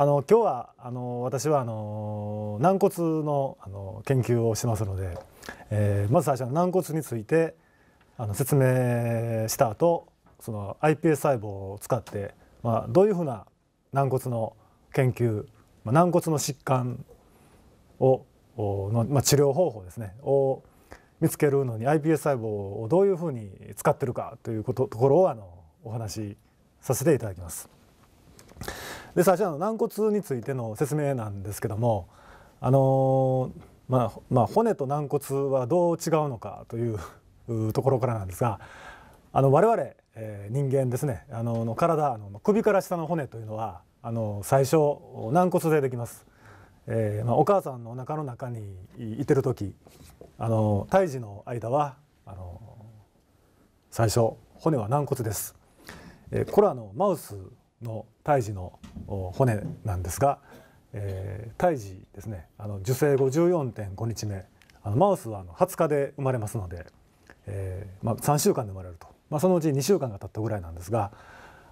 あの今日はあの私はあの軟骨のあの研究をしますので、えー、まず最初の軟骨についてあの説明した後その iPS 細胞を使って、まあ、どういうふうな軟骨の研究、まあ、軟骨の疾患をの、まあ、治療方法ですねを見つけるのに iPS 細胞をどういうふうに使ってるかということところをあのお話しさせていただきます。で最初の軟骨についての説明なんですけどもあのー、まあ、まあ、骨と軟骨はどう違うのかというところからなんですがあの我々、えー、人間ですねあのの体の首から下の骨というのはあの最初軟骨でできます。えーまあ、お母さんのお腹の中にいてる時あの胎児の間はあの最初骨は軟骨です。えー、これはあのマウスの胎児の骨なんですが、えー、胎児ですねあの受精後14.5日目あのマウスはあの20日で生まれますので、えーまあ、3週間で生まれると、まあ、そのうち2週間が経ったぐらいなんですが、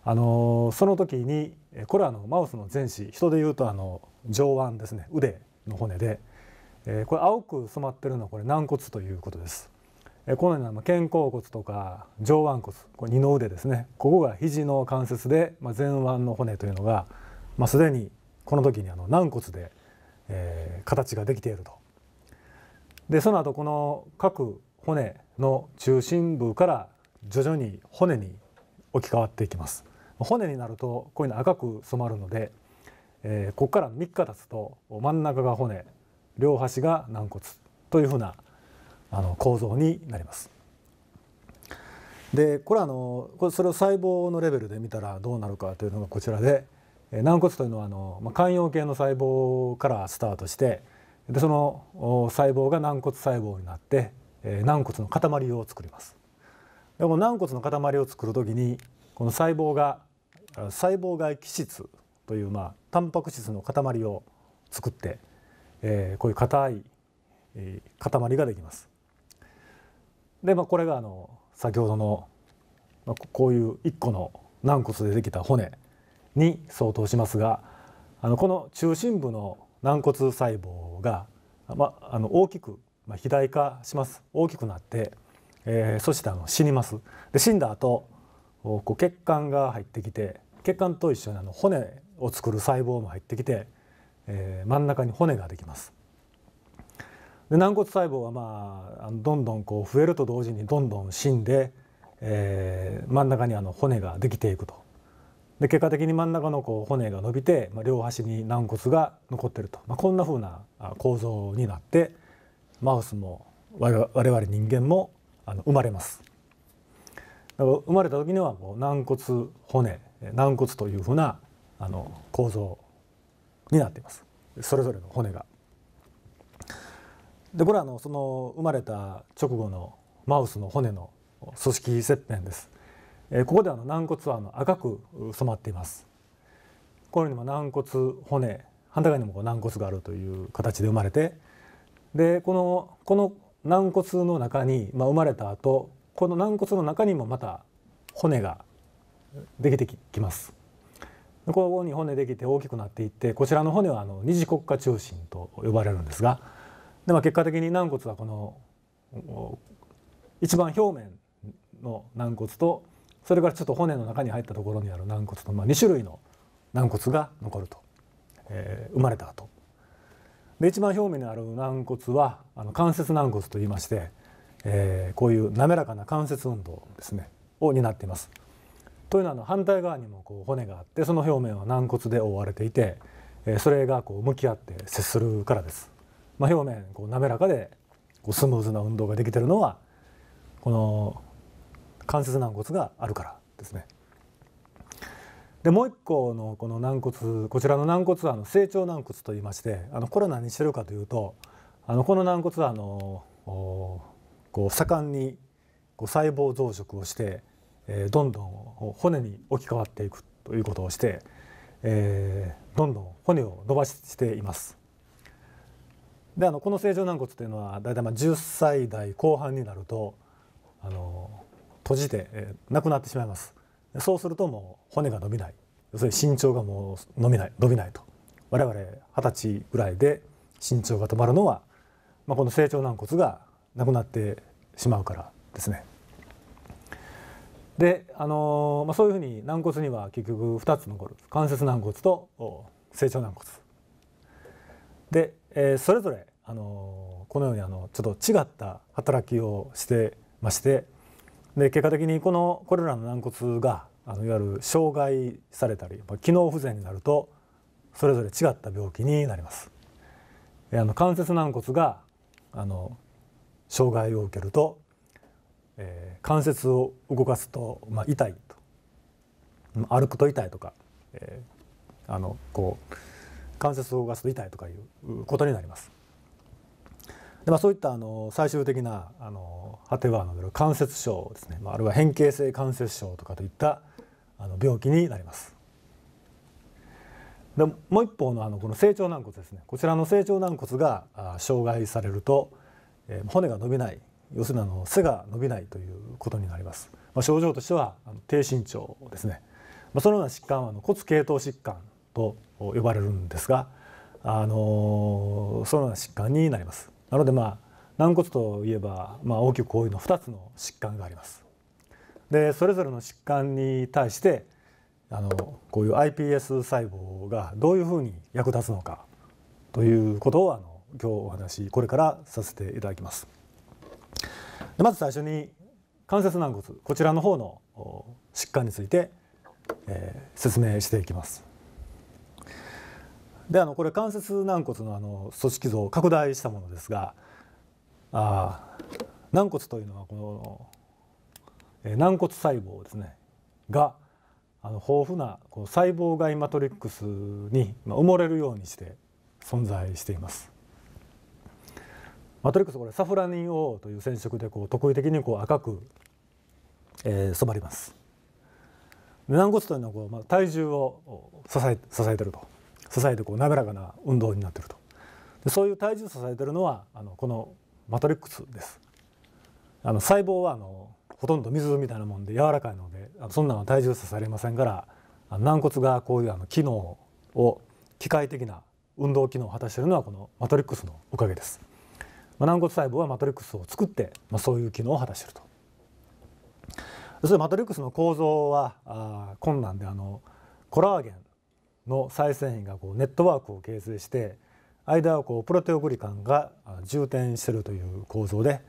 あのー、その時にこれはあのマウスの前肢人でいうとあの上腕ですね腕の骨で、えー、これ青く染まってるのはこれ軟骨ということです。このような肩甲骨とか上腕骨これ二の腕ですねここが肘の関節で、ま前腕の骨というのが、ますでにこの時にあの軟骨で、え形ができていると。でその後この各骨の中心部から徐々に骨に置き換わっていきます。骨になるとこういうの赤く染まるので、えー、ここから3日経つと真ん中が骨両端が軟骨というふうなあの構造になります。でこれはあのこれそれを細胞のレベルで見たらどうなるかというのがこちらで軟骨というのはあの、まあ、寛容系の細胞からスタートしてでその細胞が軟骨細胞になってえ軟骨の塊を作ります。でも軟骨の塊を作るときにこの細胞が細胞外基質という、まあ、タンパク質の塊を作って、えー、こういう硬い塊ができます。で、まあ、これがあの先ほどの、まあ、こういう1個の軟骨でできた骨に相当しますがあのこの中心部の軟骨細胞が、まあ、あの大きく、まあ、肥大化します大きくなって、えー、そしてあの死にますで死んだ後こう血管が入ってきて血管と一緒にあの骨を作る細胞も入ってきて、えー、真ん中に骨ができます。で軟骨細胞はまあどんどんこう増えると同時にどんどん死んで、えー、真ん中にあの骨ができていくとで結果的に真ん中のこう骨が伸びて、まあ、両端に軟骨が残ってると、まあ、こんなふうな構造になってマウスも我々人間もあの生まれます。だから生まれた時にはこう軟骨骨軟骨というふうなあの構造になっていますそれぞれの骨が。でこれはあのその生まれた直後のマウスの骨の組織切片です。えー、ここであの軟骨はあの赤く染まっています。このにも軟骨骨反対側にもこう軟骨があるという形で生まれてでこのこの軟骨の中に、まあ、生まれた後この軟骨の中にもまた骨ができてきます。ここに骨できて大きくなっていってこちらの骨はあの二次国家中心と呼ばれるんですが。で、まあ、結果的に軟骨はこの一番表面の軟骨とそれからちょっと骨の中に入ったところにある軟骨と、まあ、2種類の軟骨が残ると、えー、生まれた後で一番表面にある軟骨はあの関節軟骨といいまして、えー、こういう滑らかな関節運動ですねを担っています。というのは反対側にもこう骨があってその表面は軟骨で覆われていて、えー、それがこう向き合って接するからです。あ、表面こう滑らかでこうスムーズな運動ができてるのはこの関節軟骨があるからですね。でもう一個のこの軟骨こちらの軟骨はあの成長軟骨といいましてあのコロナにしてるかというとあのこの軟骨はあのこう盛んにこう細胞増殖をして、えー、どんどん骨に置き換わっていくということをして、えー、どんどん骨を伸ばしています。であのこの正常軟骨というのは大体まあ10歳代後半になるとあの閉じて、えー、なくなってしまいますそうするともう骨が伸びない要するに身長がもう伸びない伸びないと我々二十歳ぐらいで身長が止まるのは、まあ、この成長軟骨がなくなってしまうからですね。で、あのまあ、そういうふうに軟骨には結局2つ残る関節軟骨と成長軟骨で、えー、それぞれあのこのようにあのちょっと違った働きをしてましてで結果的にこのこれらの軟骨があのいわゆる障害されたり機能不全になるとそれぞれ違った病気になります。あの関節軟骨があの障害を受けると、えー、関節を動かすと、まあ、痛いと歩くと痛いとか、えー、あのこう関節を動かすと痛いとかいうことになります。でまあ、そういったあの最終的なあの果ては述べ関節症ですね、まあ、あるいは変形性関節症とかといったあの病気になります。でもう一方のあのこの成長軟骨ですねこちらの成長軟骨が障害されると、え骨が伸びない要するにあの背が伸びないということになります、まあ、症状としてはあの低身長ですね、まあ、そのような疾患はあの骨系統疾患と呼ばれるんですが、あのそのような疾患になりますなのでまあ軟骨といえば、まあ、大きくこういうの2つの疾患があります。でそれぞれの疾患に対してあのこういう iPS 細胞がどういうふうに役立つのかということをあの今日お話これからさせていただきます。でまず最初に関節軟骨こちらの方の疾患について、えー、説明していきます。であのこれ関節軟骨のあの組織像を拡大したものですがあ軟骨というのはこの、えー、軟骨細胞ですねがあの豊富なこう細胞外マトリックスに埋もれるようにして存在しています。マトリックスこれサフラニン O という染色でこう特異的にこう赤く、えー、染まります。軟骨というのはこう、まあ、体重を支え支えてると。支えてこう滑らかな運動になってるとでそういう体重を支えているのはあのこのマトリックスですあの細胞はあのほとんど水みたいなもんで柔らかいのでそんなのは体重を支えれませんから軟骨がこういうあの機能を機械的な運動機能を果たしているのはこのマトリックスのおかげです。まあ、軟骨細胞はマトリックスを作って、まあ、そういう機能を果たしていると。それマトリックスの構造はあ困難であのコラーゲンの再生維がこうネットワークを形成して間はこうプロテオグリカンが充填してるという構造で、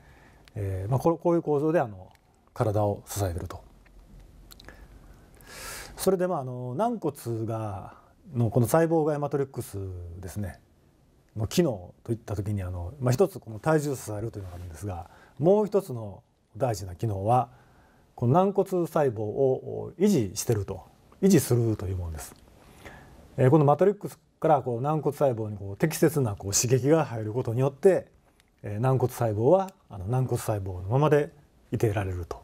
えーまあ、こういう構造であの体を支えてると。それでまああの軟骨がのこの細胞外マトリックスですねの機能といった時にあの、まあ、一つこの体重を支えるというのがあるんですがもう一つの大事な機能はこの軟骨細胞を維持してると維持するというものです。えー、このマトリックスからこう軟骨細胞にこう適切なこう刺激が入ることによって、えー、軟骨細胞はあの軟骨細胞のままでいていられると。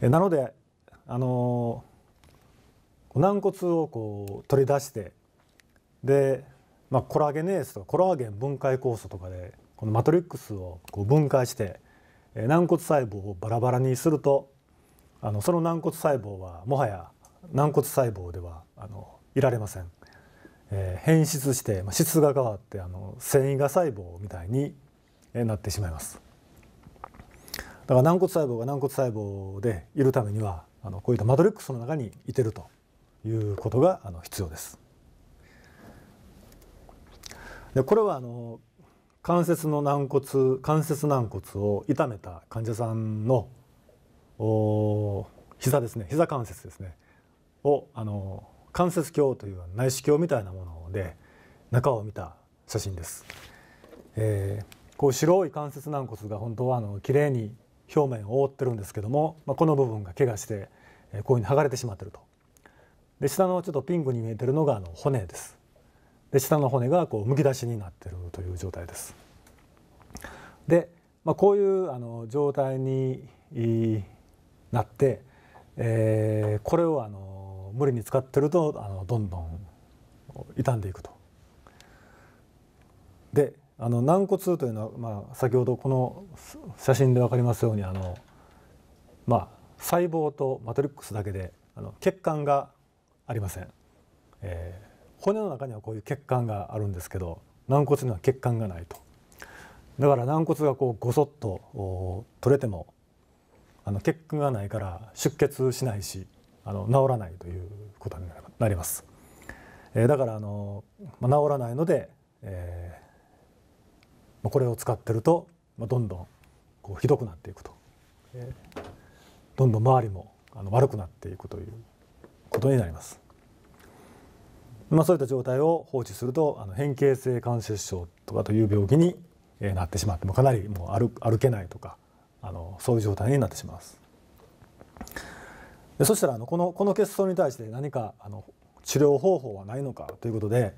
えー、なので、あのー、軟骨をこう取り出してで、まあ、コラゲネースとかコラーゲン分解酵素とかでこのマトリックスをこう分解して、えー、軟骨細胞をバラバラにするとあのその軟骨細胞はもはや軟骨細胞ではあのいられません。えー、変質して、まあ、質が変わってあの繊維が細胞みたいになってしまいます。だから軟骨細胞が軟骨細胞でいるためにはあのこういったマトリックスの中にいてるということがあの必要です。でこれはあの関節の軟骨関節軟骨を痛めた患者さんのお膝ですね膝関節ですねをあの関節鏡という内視鏡みたいなもので中を見た写真です。えー、こう白い関節軟骨が本当はあの綺麗に表面を覆ってるんですけども、まあ、この部分が怪我して、えー、こういうふうに剥がれてしまってると。で下のちょっとピンクに見えてるのがあの骨です。で下の骨がこうむき出しになってるという状態です。で、まあ、こういうあの状態になって、えー、これをあの無理に使ってるとあのどんどん傷んでいくと。であの軟骨というのは、まあ、先ほどこの写真で分かりますようにあの、まあ、細胞とマトリックスだけであの血管がありません、えー、骨の中にはこういう血管があるんですけど軟骨には血管がないとだから軟骨がこうごそっと取れてもあの血管がないから出血しないしあの治らないということになります。えー、だからあの、まあ、治らないので、えー、これを使ってると、まあ、どんどんこうひどくなっていくと、えー、どんどん周りもあの悪くなっていくということになります。まあ、そういった状態を放置するとあの変形性関節症とかという病気にえなってしまってもかなりもう歩歩けないとかあのそういう状態になってしまいます。でそしたらあのこのこの欠損に対して何かあの治療方法はないのかということで、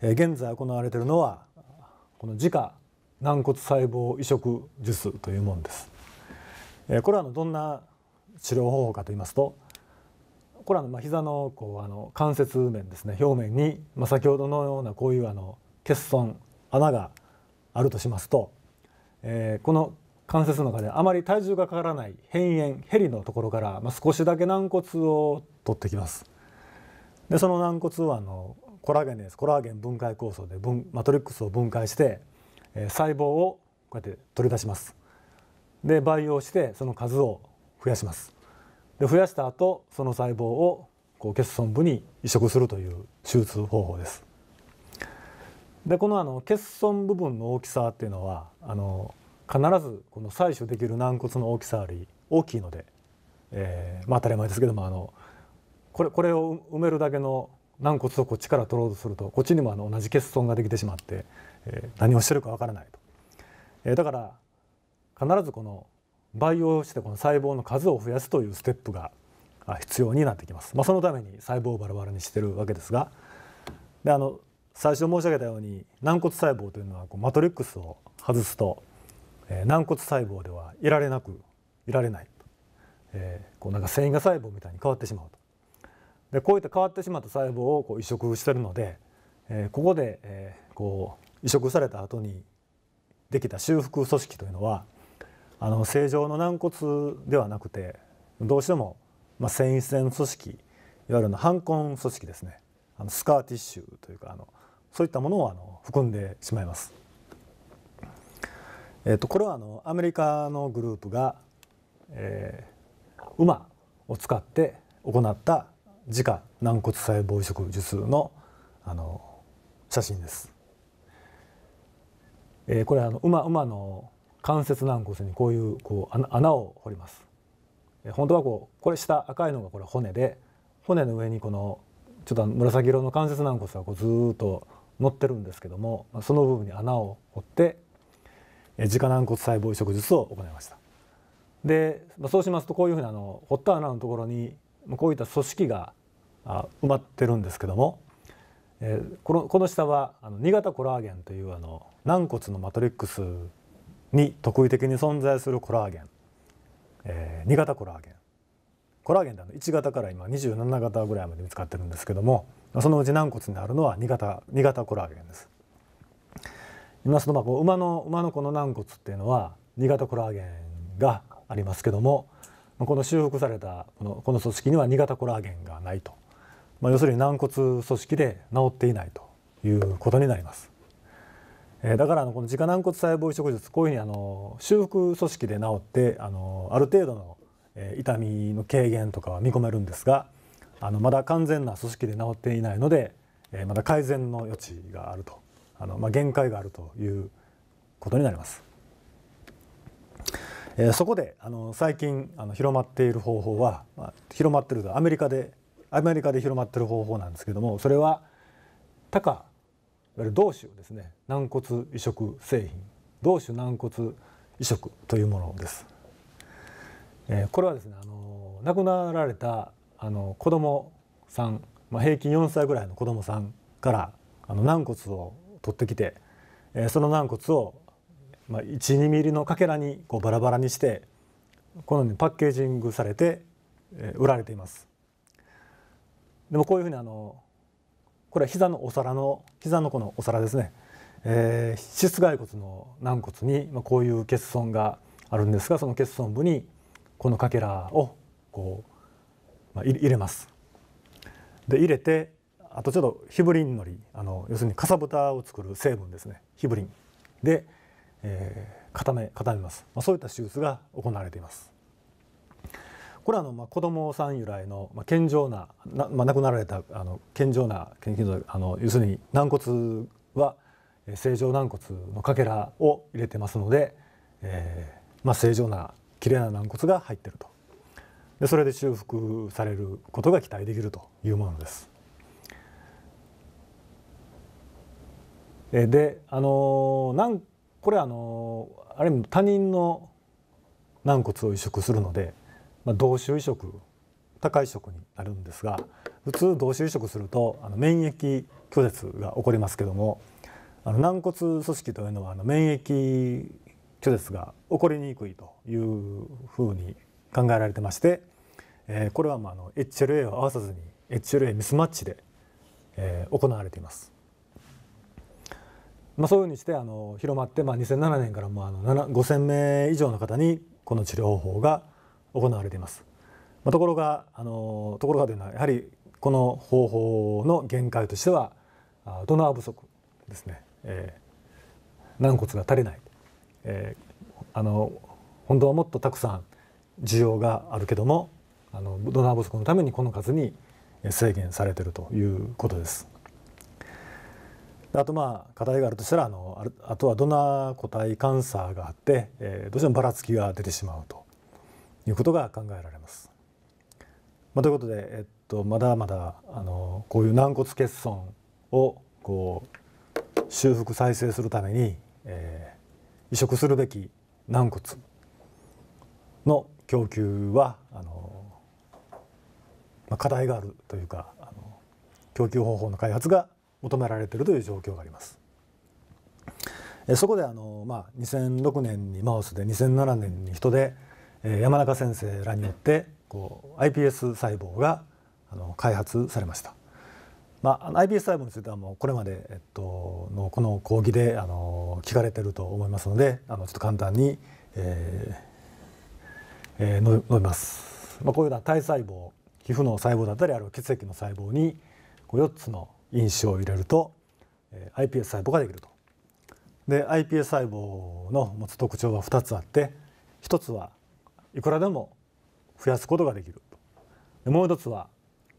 え現在行われているのはこの自家軟骨細胞移植術というものです。えこれはのどんな治療方法かと言いますとこれはのまあ膝のこうあの関節面ですね表面に、まあ、先ほどのようなこういうあの欠損穴があるとしますと、えこの関節の中であまり体重がかからない辺縁ヘリのところから、まあ、少しだけ軟骨を取ってきますでその軟骨はあのコラーゲンですコラーゲン分解酵素で分マトリックスを分解して、えー、細胞をこうやって取り出しますで培養してその数を増やしますで増やした後その細胞をこう欠損部に移植するという手術方法ですでこのあの欠損部分の大きさっていうのはあの必ずこの採取できる軟骨の大きさより大きいので、えーまあ、当たり前ですけどもあのこれこれを埋めるだけの軟骨をこっちから取ろうとするとこっちにもあの同じ欠損ができてしまって、えー、何をしてるかわからないと、えー、だから必ずこの培養してこの細胞の数を増やすというステップが必要になってきます、まあ、そのために細胞をバラバラにしてるわけですがであの最初申し上げたように軟骨細胞というのはこうマトリックスを外すとえ軟骨細胞ではいられなくいられない、えー、こうなんか繊維が細胞みたいに変わってしまうとでこういった変わってしまった細胞をこう移植してるので、えー、ここで、えー、こう移植された後にできた修復組織というのはあの正常の軟骨ではなくてどうしても、まあ、繊維線組織いわゆるの反根組織ですねあのスカーティッシュというかあのそういったものをあの含んでしまいます。えっとこれはあのアメリカのグループが、えー、馬を使って行った自家軟骨細胞移植術のあの写真です。えー、これあの馬馬の関節軟骨にこういうこう穴を掘ります。えー、本当はこうこれ下赤いのがこれ骨で骨の上にこのちょっと紫色の関節軟骨がこうずっと乗ってるんですけどもその部分に穴を掘って自家軟骨細胞移植術を行いましたでそうしますとこういうふうなあの掘った穴のところにこういった組織が埋まってるんですけどもこのこの下はあの2型コラーゲンというあの軟骨のマトリックスに特異的に存在するコラーゲン、え2型コラーゲンコラーゲンってあの1型から今27型ぐらいまで見つかってるんですけどもそのうち軟骨にあるのは2型 ,2 型コラーゲンです。今そのまあこう馬の馬のこの軟骨っていうのは2型コラーゲンがありますけどもこの修復されたこのこの組織には2型コラーゲンがないと、まあ、要するに軟骨組織で治っていないということになります。えだからこの自家軟骨細胞移植術こういうふうにあの修復組織で治ってあのある程度の痛みの軽減とかは見込めるんですがあのまだ完全な組織で治っていないので、えまだ改善の余地があるとあの、まあ、限界があるということになります。えー、そこであの最近あの広まっている方法は、まあ、広まっているとアメリカでアメリカで広まっている方法なんですけどもそれは他家いわゆる同種ですね軟骨移植製品同種軟骨移植というものです。えー、これはですねあの亡くなられたあの子供さん、まあ、平均4歳ぐらいの子供さんからあの軟骨を取ってきて、えー、その軟骨を、まあ、12ミリのかけらにこうバラバラにしてこのようにパッケージングされて、えー、売られています。でもこういうふうにあのこれは膝のお皿の膝のこのお皿ですね、えー、室外骨の軟骨に、まあ、こういう欠損があるんですがその欠損部にこのかけらをこう、まあ、入れます。で入れてあとちょっとヒブリンのりあの要するにかさぶたを作る成分ですねヒブリンで、えー、固め固めます、まあ、そういった手術が行われています。これはあの、まあ、子供さん由来の、まあ、健常なな、まあ、亡くなられたあの健常な健康あの要するに軟骨は正常軟骨のかけらを入れてますので、えーまあ、正常なきれいな軟骨が入ってるとでそれで修復されることが期待できるというものです。であのなんこれあのあれ他人の軟骨を移植するので、まあ、同種移植高い植になるんですが普通同種移植するとあの免疫拒絶が起こりますけどもあの軟骨組織というのはあの免疫拒絶が起こりにくいというふうに考えられてまして、えー、これはまああの HLA を合わさずに HLA ミスマッチで、えー、行われています。まあ、そういうふうにしてあの広まって、まあ、2007年からもあの5,000名以上の方にこの治療法が行われています。まあ、ところがあのところがというのはやはりこの方法の限界としてはドナー不足ですね、えー、軟骨が足りない、えー、あの本当はもっとたくさん需要があるけどもあのドナー不足のためにこの数に制限されているということです。あとまあ課題があるとしたらあのあとはどんな個体監査があって、えー、どうしてもばらつきが出てしまうということが考えられます。まあ、ということで、えっと、まだまだあのこういう軟骨欠損をこう修復再生するために、えー、移植するべき軟骨の供給はあの、まあ、課題があるというかあの供給方法の開発が求められているという状況があります。そこであの、まあ、2006年にマウスで2007年に人で山中先生らによってこう iPS 細胞があの開発されました。まあ、iPS 細胞についてはもうこれまで、えっと、のこの講義であの聞かれてると思いますのであのちょっと簡単に、えーえー、述べます。まあ、こういうのは体細胞皮膚の細胞だったりあるいは血液の細胞にこう4つの印象を入れると iPS 細胞ができると。で iPS 細胞の持つ特徴は2つあって1つはいくらでも増やすことができるともう1つは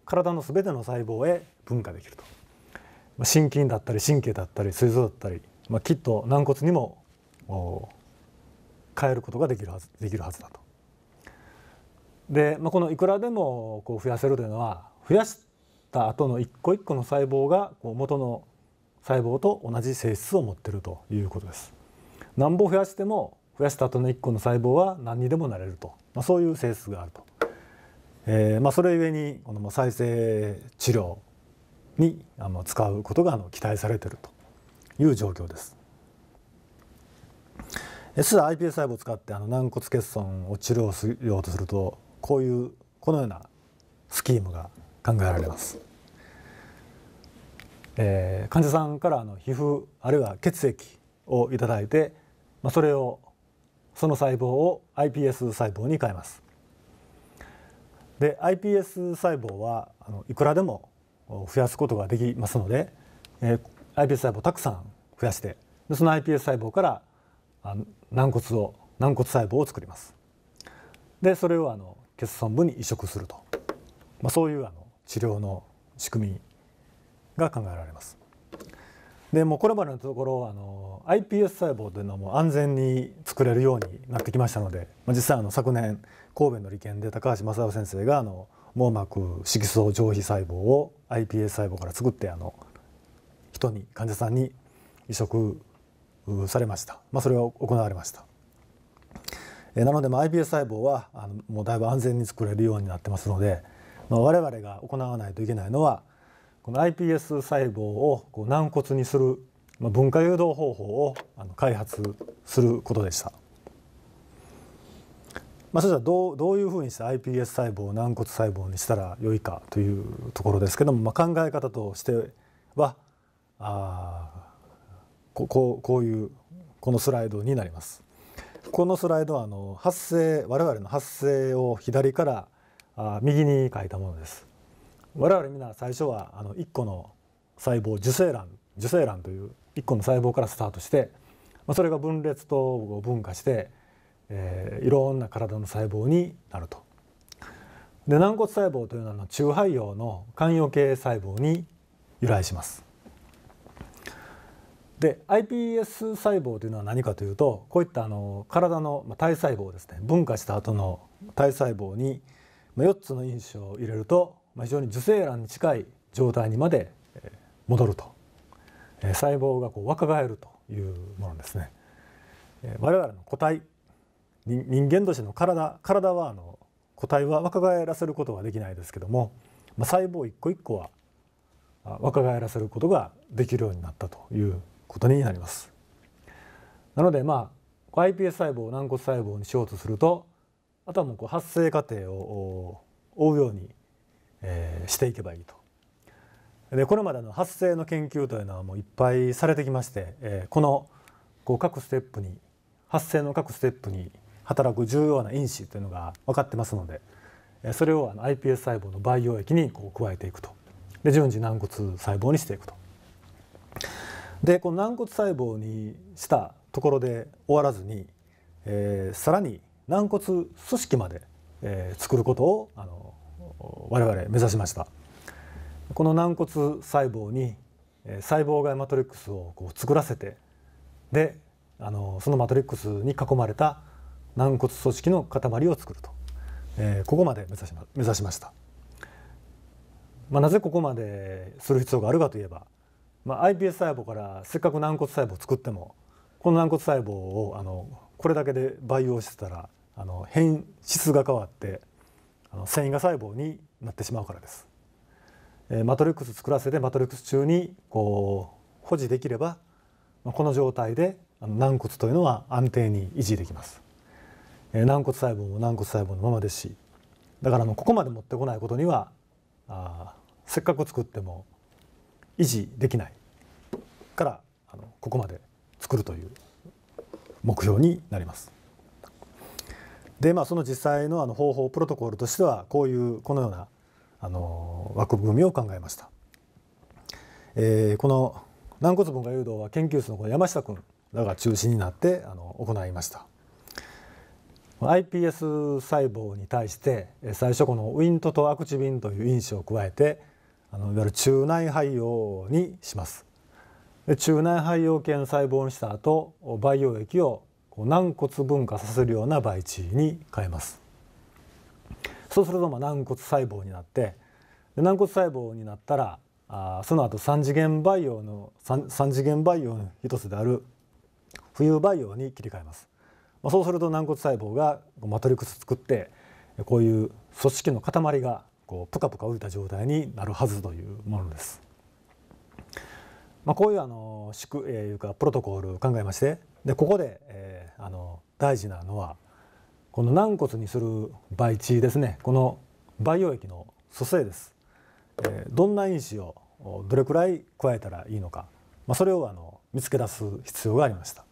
体の全ての細胞へ分化できると、まあ、心筋だったり神経だったり膵臓だったり、まあ、きっと軟骨にも変えることができるはずできるはずだと。で、まあ、このいくらでもこう増やせるというのは増やすた後の一個一個の細胞がこう元の細胞と同じ性質を持ってるということです。何ぼ増やしても増やした後の一個の細胞は何にでもなれると、まあ、そういう性質があると、えーまあ、それゆえにこの再生治療にあの使うことがあの期待されているという状況です。すら iPS 細胞を使ってあの軟骨欠損を治療しようとするとこういうこのようなスキームが考えられます。えー、患者さんからの皮膚あるいは血液をいただいて、まあ、それをその細胞を iPS 細胞に変えます。で iPS 細胞はあのいくらでも増やすことができますので、えー、iPS 細胞をたくさん増やしてでその iPS 細胞からあ軟骨を軟骨細胞を作ります。でそれをあの欠損部に移植すると、まあ、そういうあの治療の仕組みが考えられます。でもこれまでのところあの iPS 細胞というのも安全に作れるようになってきましたので、まあ、実際あの昨年神戸の利権で高橋正夫先生があの網膜色素上皮細胞を iPS 細胞から作ってあの人に患者さんに移植されました、まあ、それが行われました。なので、iPS 細胞はあのもうだいぶ安全に作れるようになってますのでまあ、我々が行わないといけないのはこの iPS 細胞をこう軟骨にする、まあ、分化誘導方法をあの開発することでした。まあ、そしたらどうどういうふうにして iPS 細胞を軟骨細胞にしたらよいかというところですけども、まあ、考え方としてはあここうこういうこのスライドになります。このスライドはあの発生我々の発生を左からあ右に書いたものです。我々みんな最初はあの1個の細胞受精卵受精卵という1個の細胞からスタートして、まあ、それが分裂と分化して、えー、いろんな体の細胞になると。で軟骨細胞というのは中肺葉の肝葉系細胞に由来します。で iPS 細胞というのは何かというとこういったあの体の体細胞ですね分化した後の体細胞に4つの因子を入れると非常に受精卵に近い状態にまで戻ると細胞がこう若返るというものですね。我々の個体人間としての体体はあの個体は若返らせることはできないですけども、まあ、細胞一個一個は若返らせることができるようになったということになります。なのでまあ iPS 細胞を軟骨細胞にしようとするとあとはもうこう発生過程を追うように、えー、していけばいいと。でこれまでの発生の研究というのはもういっぱいされてきまして、えー、このこう各ステップに発生の各ステップに働く重要な因子というのが分かってますのでそれをあの iPS 細胞の培養液にこう加えていくとで順次軟骨細胞にしていくとでこの軟骨細胞にしたところで終わらずに、えー、さらに軟骨組織まで、えー、作ることをあの我々目指しましたこの軟骨細胞にえ細胞外マトリックスをこう作らせてであのそのマトリックスに囲まれた軟骨組織の塊を作ると、えー、ここまで目指しま目指しました、まあ、なぜここまでする必要があるかといえば、まあ、iPS 細胞からせっかく軟骨細胞を作ってもこの軟骨細胞をあのこれだけで培養してたらあの変質が変わってあの繊維が細胞になってしまうからです。えマトリックス作らせてマトリックス中にこう保持できればまこの状態であの軟骨というのは安定に維持できます。え軟骨細胞も軟骨細胞のままですしだからもうここまで持ってこないことにはあせっかく作っても維持できないからあのここまで作るという目標になります。でまあその実際のあの方法プロトコルとしてはこういうこのようなあの枠組みを考えました。えー、この軟骨分解誘導は研究室のこの山下君らが中心になってあの行いました。iPS 細胞に対して最初このウィントとアクチビンという因子を加えてあのいわゆる中内培葉にします。中内肺葉系細胞にした後培養液を軟骨分化させるような培地に変えますそうするとまあ軟骨細胞になって軟骨細胞になったらあその後三次元培養の三次元培養の一つである浮遊培養に切り替えます、まあ、そうすると軟骨細胞がマトリックス作ってこういう組織の塊がこうプカプカ浮いた状態になるはずというものです。まあ、こういうあの宿、えいうかプロトコルを考えましてでここで、えー、あの大事なのはこの軟骨にする培地ですねこの培養液の組成です、えー、どんな因子をどれくらい加えたらいいのか、まあ、それをあの見つけ出す必要がありました、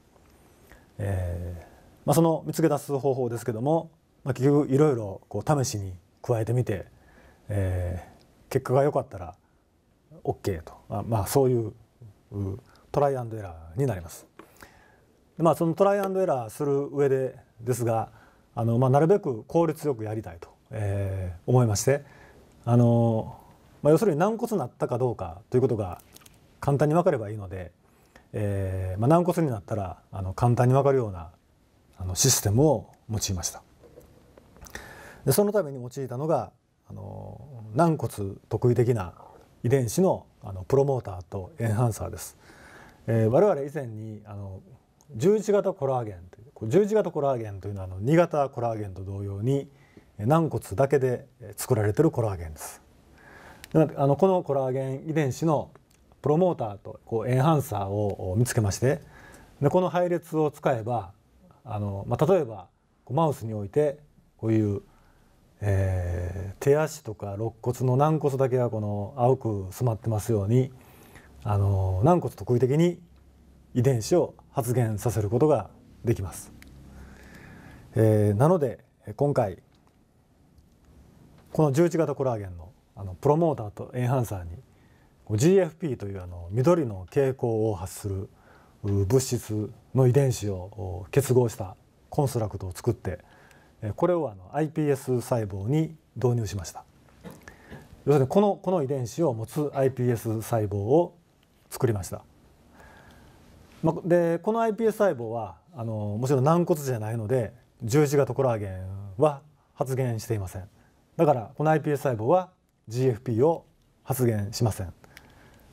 えーまあ、その見つけ出す方法ですけども、まあ、結局いろいろこう試しに加えてみて、えー、結果が良かったら OK と、まあ、まあそういうトライアンドエラーになります。まあ、そのトライアンドエラーする上でですがあの、まあ、なるべく効率よくやりたいと、えー、思いましてあの、まあ、要するに軟骨になったかどうかということが簡単に分かればいいので、えーまあ、軟骨になったらあの簡単に分かるようなあのシステムを用いました。でそのために用いたのがあの軟骨特異的な遺伝子のあのプロモーターとエンハンサーです。えー、我々以前にあの11型コラーゲンという11型コラーゲンというのはあの2型コラーゲンと同様に軟骨だけで作られてるコラーゲンです。であのこのコラーゲン遺伝子のプロモーターとこうエンハンサーを見つけましてでこの配列を使えばあの、まあ、例えばこうマウスにおいてこういうえー、手足とか肋骨の軟骨だけがこの青く染まってますようにあの軟骨特異的に遺伝子を発現させることができます。えー、なので今回この11型コラーゲンのあのプロモーターとエンハンサーに GFP というあの緑の蛍光を発する物質の遺伝子を結合したコンストラクトを作ってこれをあの iPS 細胞に導入しました要するにこのこの遺伝子を持つ iPS 細胞を作りましたでこの iPS 細胞はあのもちろん軟骨じゃないので十字型コラーゲンは発現していませんだからこの iPS 細胞は GFP を発現しません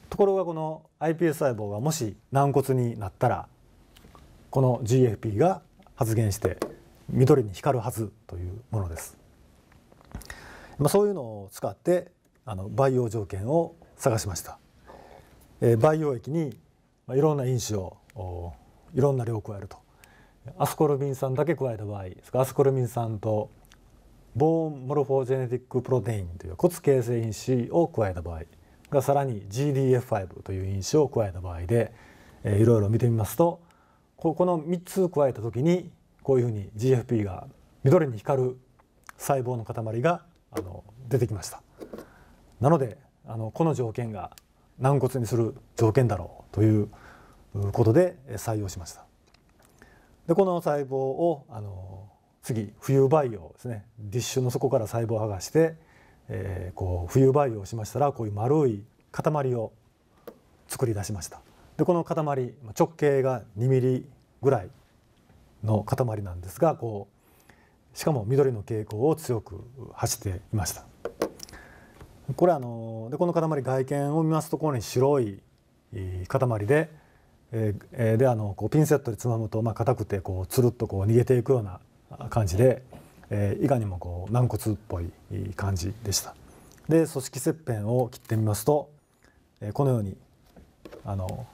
ところがこの iPS 細胞がもし軟骨になったらこの GFP が発現して緑に光るはずというものです。まあ、そういうのを使ってあの培養条件を探しました。えー、培養液にいろんな因子をいろんな量を加えるとアスコルビン酸だけ加えた場合アスコルビン酸とボーンモルフォジェネティックプロテインという骨形成因子を加えた場合がさらに GDF5 という因子を加えた場合で、えー、いろいろ見てみますとここの3つ加えた時にこういうふうに GFP が緑に光る細胞の塊があの出てきました。なのであのこの条件が軟骨にする条件だろうということで採用しました。でこの細胞をあの次浮遊培養ですねディッシュの底から細胞を剥がして、えー、こう浮遊培養しましたらこういう丸い塊を作り出しました。でこの塊直径が2ミリぐらいの塊なんですがこうしかも緑の蛍光を強く走っていました。これあのでこの塊外見を見ますとこのように白い塊で、えであのこうピンセットでつまむとまあ硬くてこうつるっとこう逃げていくような感じで、えいかにもこう軟骨っぽい感じでした。で組織切片を切ってみますと、えこのようにあの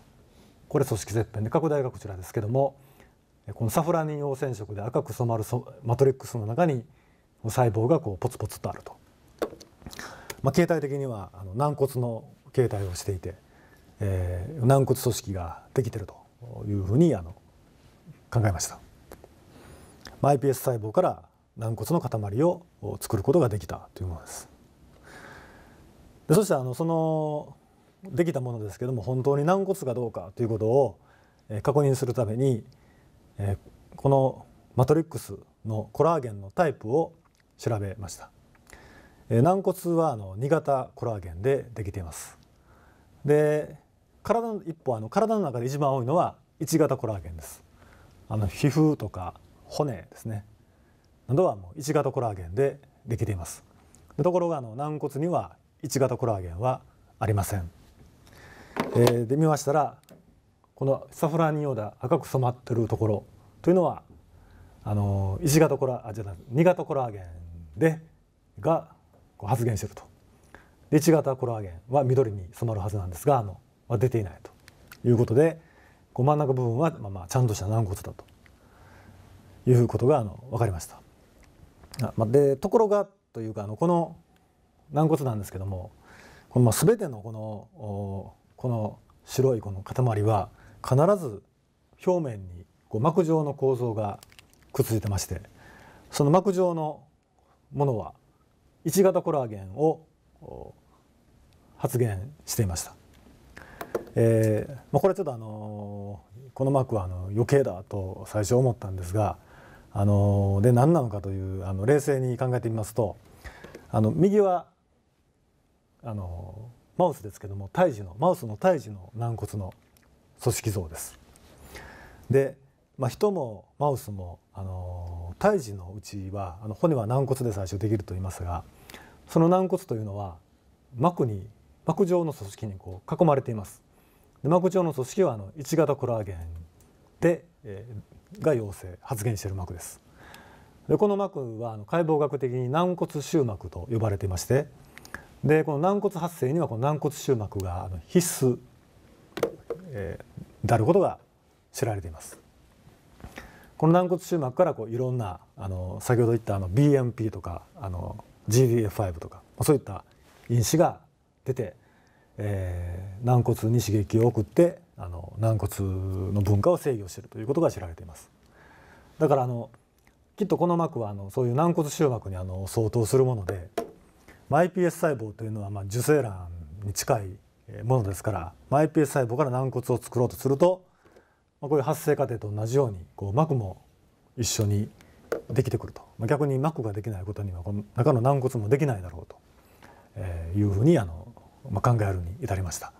これ組織切片で拡大がこちらですけどもこのサフラニン汚染色で赤く染まるマトリックスの中に細胞がこうポツポツとあると、まあ、形態的にはあの軟骨の形態をしていて、えー、軟骨組織ができてるというふうにあの考えました、iPS 細胞から軟骨の塊を作ることができたというものですでそしてあのそのできたものですけども本当に軟骨かどうかということを確認するためにえー、このマトリックスのコラーゲンのタイプを調べました、えー、軟骨はあの2型コラーゲンでできていますで体の一方あの体の中で一番多いのは1型コラーゲンですあの皮膚とか骨ですねなどはもう1型コラーゲンでできていますところがあの軟骨には1型コラーゲンはありません、えー、で見ましたらこのサフラニオダ赤く染まってるところというのはあの石型コラあじゃない2型コラーゲンでが発現してると1型コラーゲンは緑に染まるはずなんですがあのは出ていないということで真ん中部分は、まあ、まあちゃんとした軟骨だということがあの分かりました。まあ、でところがというかあのこの軟骨なんですけどもこのまあ全てのこのこの白いこの塊は必ず表面にこう膜状の構造がくっついてましてその膜状のものは1型コラーゲンを発現していました。えーまあ、これちょっとあのこの膜はあの余計だと最初思ったんですがあので何なのかというあの冷静に考えてみますとあの右はあのマウスですけども胎児のマウスの胎児の軟骨の組織像です。で、まあ、人もマウスもあの胎児のうちはあの骨は軟骨で最初できると言いますがその軟骨というのは膜に膜状の組織にこう囲まれています。で膜状の組織はあの1型コラーゲンで、えー、が陽性発現している膜です。でこの膜はあの解剖学的に軟骨終膜と呼ばれていましてでこの軟骨発生にはこの軟骨終膜があの必須えー、であることが知られています。この軟骨腫膜からこういろんなあの先ほど言ったあの BMP とかあの GDF5 とかそういった因子が出て、えー、軟骨に刺激を送ってあの軟骨の文化を制御しているということが知られています。だからあのきっとこの膜はあのそういう軟骨腫膜にあの相当するもので iPS 細胞というのはまあ受精卵に近いものですからマイペース細胞から軟骨を作ろうとするとこういう発生過程と同じようにこう膜も一緒にできてくると逆に膜ができないことにはこの中の軟骨もできないだろうというふうにあの、まあ、考えるに至りました。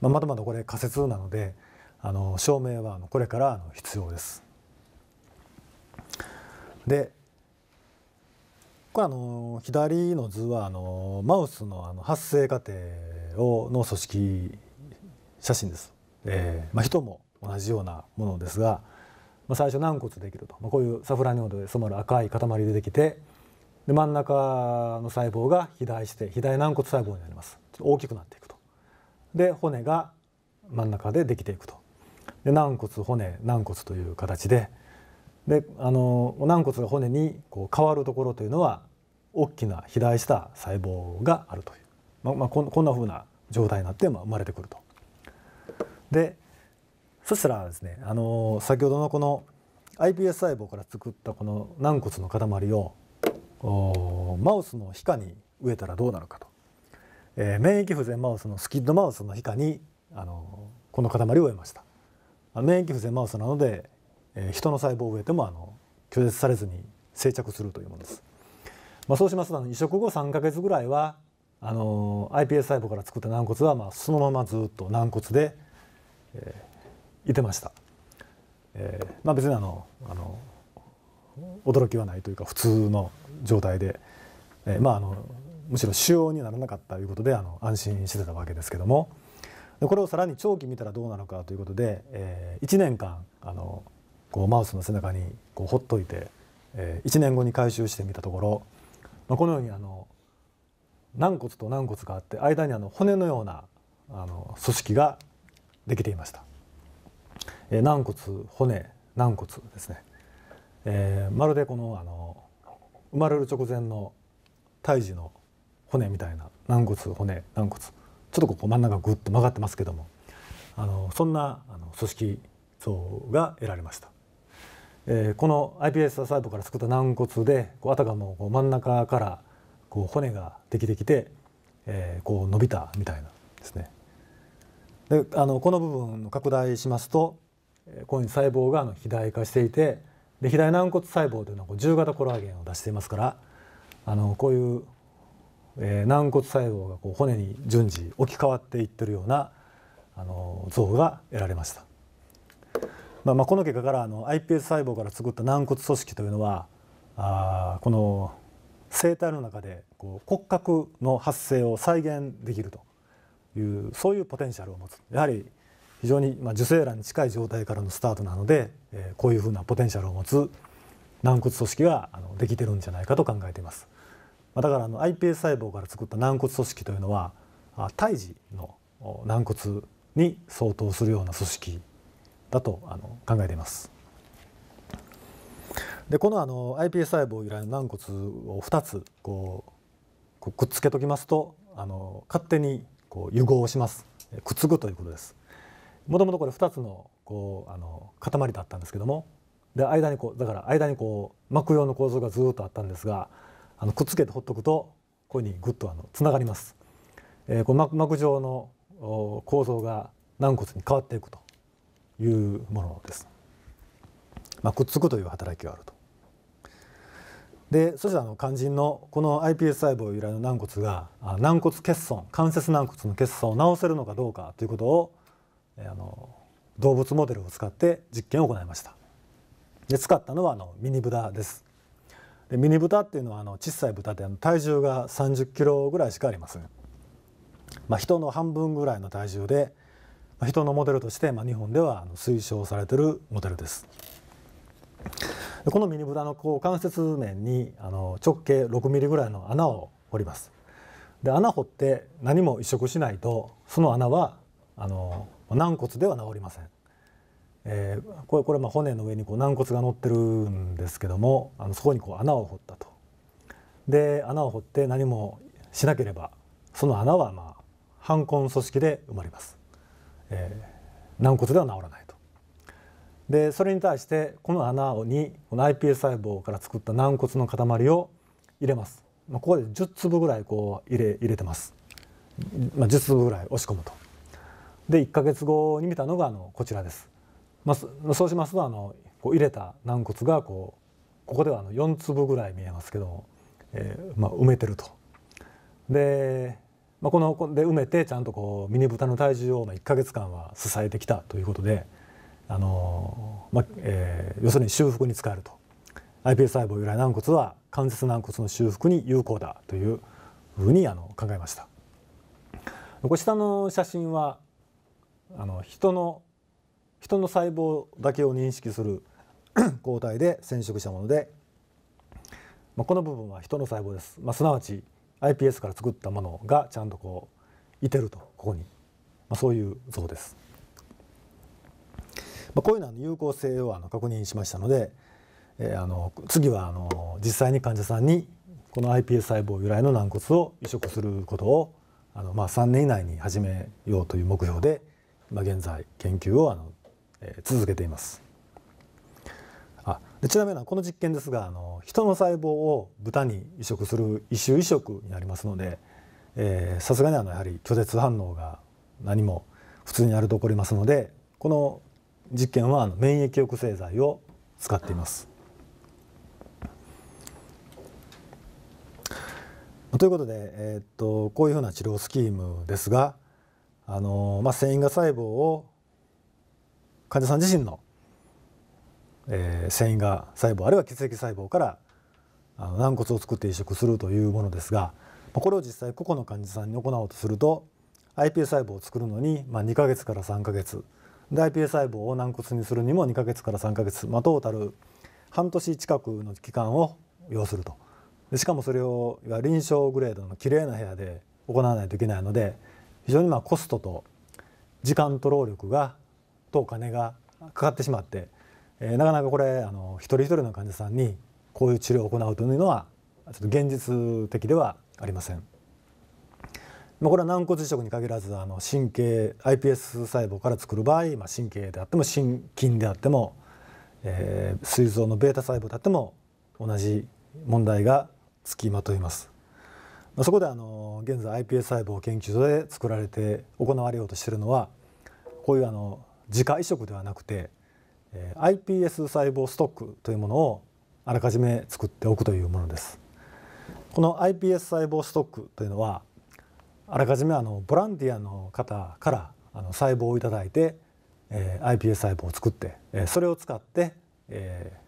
まあ、まだまだこれ仮説なのであの証明はこれから必要です。でこれあの左の図はあのマウスのあの発生過程をの組織写真です、えーまあ、人も同じようなものですが、まあ、最初軟骨できると、まあ、こういうサフラニオードで染まる赤い塊でできてで真ん中の細胞が肥大して肥大軟骨細胞になります大きくなっていくとで骨が真ん中でできていくとで軟骨骨軟骨という形でであの軟骨が骨にこう変わるところというのは大きな肥大した細胞があるという。まあこんなふうな状態になって生まれてくると。でそしたらですね、あの先ほどのこの iPS 細胞から作ったこの軟骨の塊をマウスの皮下に植えたらどうなるかと、えー、免疫不全マウスのスキッドマウスの皮下に、あのこの塊を植えました免疫不全マウスなので、えー、人の細胞を植えてもあの拒絶されずに生着するというものです、まあ、そうしますと移植後3か月ぐらいはあの iPS 細胞から作った軟骨は、まあ、そのままずっと軟骨で、えー、いてました、えーまあ、別にあのあの驚きはないというか普通の状態で、えーまあ、あのむしろ腫瘍にならなかったということであの安心してたわけですけどもこれをさらに長期見たらどうなのかということで、えー、1年間あのこうマウスの背中にこうほっといて、えー、1年後に回収してみたところ、まあ、このようにあの軟骨と軟骨があって間にあの骨のようなあの組織ができていました、えー、軟骨骨軟骨ですね、えー、まるでこのあの生まれる直前の胎児の骨みたいな軟骨骨軟骨ちょっとここ真ん中グッと曲がってますけどもあのそんなあの組織像が得られました、えー、この iPS 細胞から作った軟骨でこうあたかもこう真ん中からこう骨ができてきて、えー、こう伸びたみたいなですね。であのこの部分の拡大しますとこういう細胞があの肥大化していてで肥大軟骨細胞というのはこう重型コラーゲンを出していますからあのこういう、えー、軟骨細胞がこう骨に順次置き換わっていってるようなあの像が得られました。まあ、まあこの結果からあの iPS 細胞から作った軟骨組織というのはあこの生態の中でこう骨格の発生を再現できるというそういうポテンシャルを持つやはり非常に、まあ、受精卵に近い状態からのスタートなので、えー、こういうふうなポテンシャルを持つ軟骨組織があのできてるんじゃないかと考えています。まあ、だからあの iPS 細胞から作った軟骨組織というのは胎児の軟骨に相当するような組織だとあの考えています。でこのあの iPS 細胞由来の軟骨を2つこうくっつけときますとあの勝手にこう融合しますくっつくということです。もともとこれ2つのこうあの塊だったんですけどもで間にこうだから間にこう膜用の構造がずっとあったんですがあのくっつけてほっとくとここにぐっとあのつながります。えー、こう膜膜状の構造が軟骨に変わっていくというものです。まあ、くっつくという働きがあると。でそしたら肝心のこの iPS 細胞由来の軟骨が軟骨欠損関節軟骨の欠損を治せるのかどうかということをあの動物モデルを使って実験を行いましたで使ったのはあのミニブタですでミニブタっていうのはあの小さい豚であの体重が30キロぐらいしかありません、まあ、人の半分ぐらいの体重で、まあ、人のモデルとして、まあ、日本では推奨されてるモデルです。このミニブラのこう関節面にあの直径6ミリぐらいの穴を掘ります。で穴掘って何も移植しないとその穴はあの軟骨では治りません。えー、これこれまあ骨の上にこう軟骨が乗ってるんですけどもあのそこにこう穴を掘ったと。で穴を掘って何もしなければその穴はまあ反根組織で埋まります。えー、軟骨では治らない。でそれに対してこの穴にこの iPS 細胞から作った軟骨の塊を入れます、まあ、ここで10粒ぐらいこう入れ入れてます、まあ、10粒ぐらい押し込むとで1か月後に見たのがあのこちらです、まあ、そうしますとあのこう入れた軟骨がこうここではあの4粒ぐらい見えますけどえーまあ、埋めてるとで、まあ、こので埋めてちゃんとこうミニブタの体重を1か月間は支えてきたということで。あの、まあえー、要するに修復に使えると iPS 細胞由来軟骨は関節軟骨の修復に有効だというふうにあの考えました。こ下の写真はあの人の人の細胞だけを認識する 抗体で染色したもので、まあ、この部分は人の細胞です、まあ、すなわち iPS から作ったものがちゃんとこういてるとここに、まあ、そういう像です。まあ、こういうのは有効性をあの確認しましたので、えー、あの次はあの実際に患者さんにこの iPS 細胞由来の軟骨を移植することをあの、まあ、3年以内に始めようという目標であ、現在研究をあの、えー、続けています。あでちなみにこの実験ですがあの人の細胞を豚に移植する異種移植になりますのでさすがにあのやはり拒絶反応が何も普通にあると起こりますのでこの実験はあの免疫抑制剤を使っています。ということで、えー、っとこういうふうな治療スキームですが、あのまあ、繊維が細胞を患者さん自身の、えー、繊維が細胞あるいは血液細胞からあの軟骨を作って移植するというものですが、まあ、これを実際個々の患者さんに行おうとすると iPS 細胞を作るのに、まあ、2か月から3か月大 p 細胞を軟骨にするにも2ヶ月から3ヶ月、まあ、トータル半年近くの期間を要するとでしかもそれをいわゆる臨床グレードの綺麗な部屋で行わないといけないので非常にまあコストと時間と労力がとお金がかかってしまって、えー、なかなかこれあの一人一人の患者さんにこういう治療を行うというのはちょっと現実的ではありません。まあ、これは軟骨移植に限らずあの神経 iPS 細胞から作る場合、まあ、神経であっても心筋であっても、えー、膵臓の β 細胞であっても同じ問題がつきまといます。まあ、そこであの現在 iPS 細胞研究所で作られて行われようとしているのはこういうあの自家移植ではなくて、えー、iPS 細胞ストックというものをあらかじめ作っておくというものです。この iPS 細胞ストックというのはあらかじめあのボランティアの方からあの細胞を頂いて、えー、iPS 細胞を作って、えー、それを使って、えー、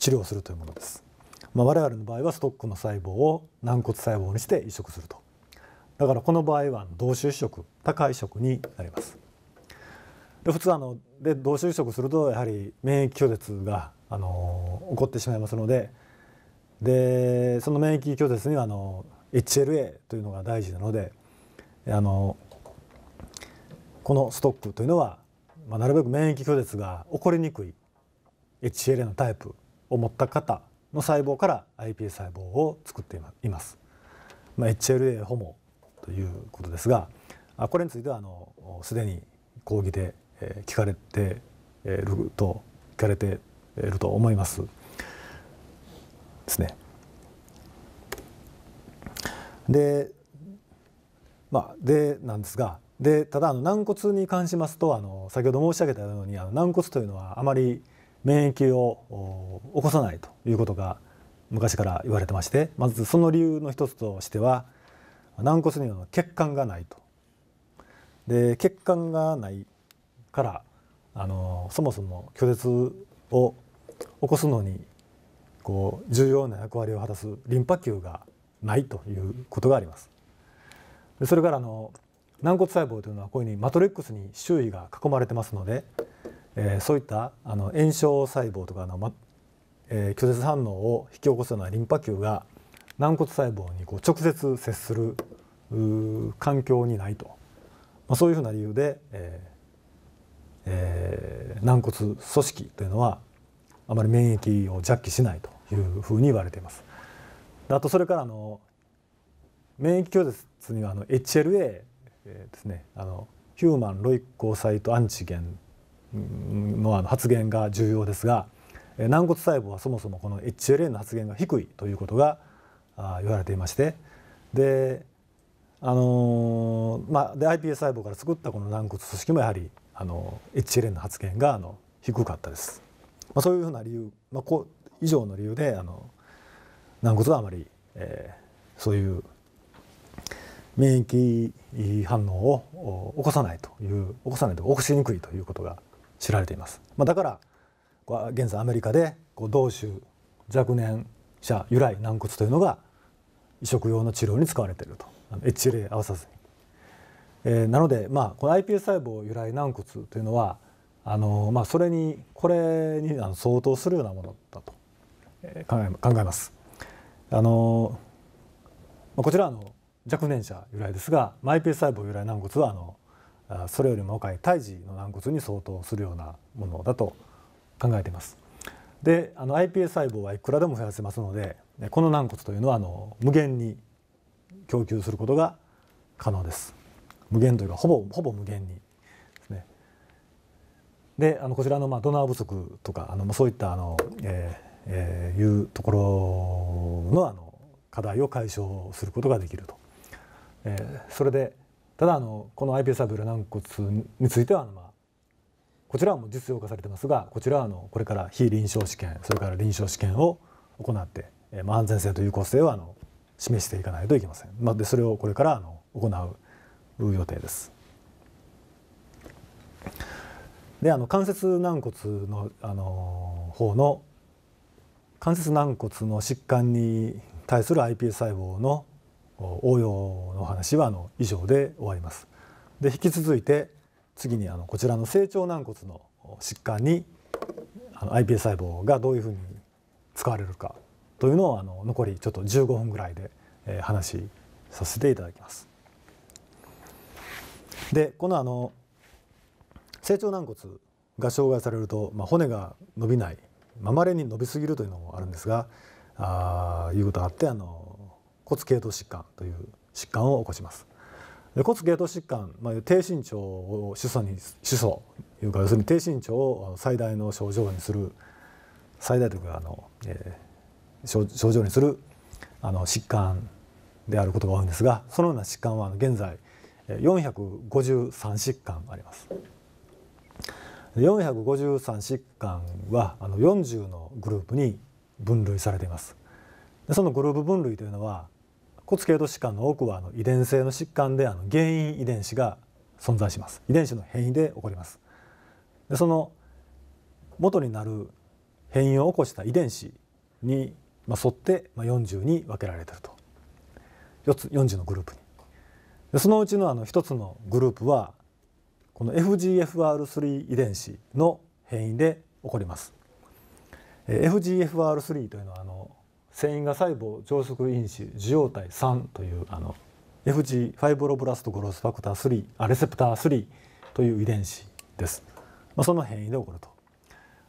治療するというものです。まあ、我々の場合はストックの細胞を軟骨細胞にして移植するとだからこの場合は同種移植高い移植になりますで普通あので同種移植するとやはり免疫拒絶が、あの起こってしまいますのででその免疫拒絶にはあの HLA というのが大事なのであのこのストックというのは、まあ、なるべく免疫拒絶が起こりにくい HLA のタイプを持った方の細胞から iPS 細胞を作っています。まあ、HLA ホモということですがこれについてはあのすでに講義で聞かれていると聞かれていると思います。ですね。でまあ、でなんですがでただあの軟骨に関しますとあの先ほど申し上げたようにあの軟骨というのはあまり免疫を起こさないということが昔から言われてましてまずその理由の一つとしては軟骨には血管がないと。で血管がないからあのそもそも拒絶を起こすのにこう重要な役割を果たすリンパ球がないということがあります。でそれからあの軟骨細胞というのはこういうふうにマトリックスに周囲が囲まれてますので、えー、そういったあの炎症細胞とかの、まえー、拒絶反応を引き起こすようなリンパ球が軟骨細胞にこう直接接する環境にないと、まあ、そういうふうな理由で、えーえー、軟骨組織というのはあまり免疫を弱気しないというふうに言われています。あとそれからあの免疫拒絶次はあの HLA ですねあのヒューマンロイコサイトアンチゲンのあの発現が重要ですが軟骨細胞はそもそもこの HLA の発現が低いということが言われていましてであのまあ、で iPS 細胞から作ったこの軟骨組織もやはりあの HLA の発現があの低かったです、まあ、そういうふうな理由、まあ、こう以上の理由であの軟骨はあまり、えー、そういう免疫反応を起こさないという起こさないと起こしにくいということが知られています。まあ、だから現在アメリカでこう同種若年者由来軟骨というのが移植用の治療に使われていると HLA 合わさずに。えー、なので、まあ、この iPS 細胞由来軟骨というのはあの、まあ、それにこれにあの相当するようなものだと考え考えます。あのこちらの若年者由来ですがマイペース細胞由来軟骨はあのそれよりも若い胎児の軟骨に相当するようなものだと考えています。であの iPS 細胞はいくらでも増やせますのでこの軟骨というのはあの無限に供給することが可能です。無限というかほぼほぼ無限にですね。であのこちらのまあドナー不足とかあのそういったあの、えーえー、いうところのあの課題を解消することができると。えー、それでただあのこの iPSR 軟骨についてはあの、まあ、こちらはもう実用化されてますがこちらはあのこれから非臨床試験それから臨床試験を行って、えーまあ、安全性と有効性をあの示していかないといけません、まあ、でそれをこれからあの行う予定です。であの関節軟骨のあの方の関節軟骨の疾患に対する iPS 細胞の応用の話はあの以上で終わります。で引き続いて次にあのこちらの成長軟骨の疾患にあの iPS 細胞がどういうふうに使われるかというのをあの残りちょっと15分ぐらいで、え話しさせていただきます。でこのあの成長軟骨が障害されると、まあ、骨が伸びないままれに伸びすぎるというのもあるんですがあいうことがあってあの骨系統疾患という疾患を起こします。で骨系統疾患、まあ、低身長を主訴に主訴いうか要するに低身長を最大の症状にする最大というかあの、えー、症状にするあの疾患であることが多いんですがそのような疾患は現在453疾患あります。453疾患はあの40のグループに分類されています。でそのグループ分類というのは骨系統疾患の多くはあの遺伝性の疾患であの原因遺伝子が存在します遺伝子の変異で起こりますでその元になる変異を起こした遺伝子に沿って40に分けられてると4つ40のグループにでそのうちのあの1つのグループはこの FGFR3 遺伝子の変異で起こります FGFR3 というのはあの繊維が細胞常食因子受容体3というあの FG ファイブロブラストグロースファクター3あレセプター3という遺伝子です、まあ、その変異で起こると。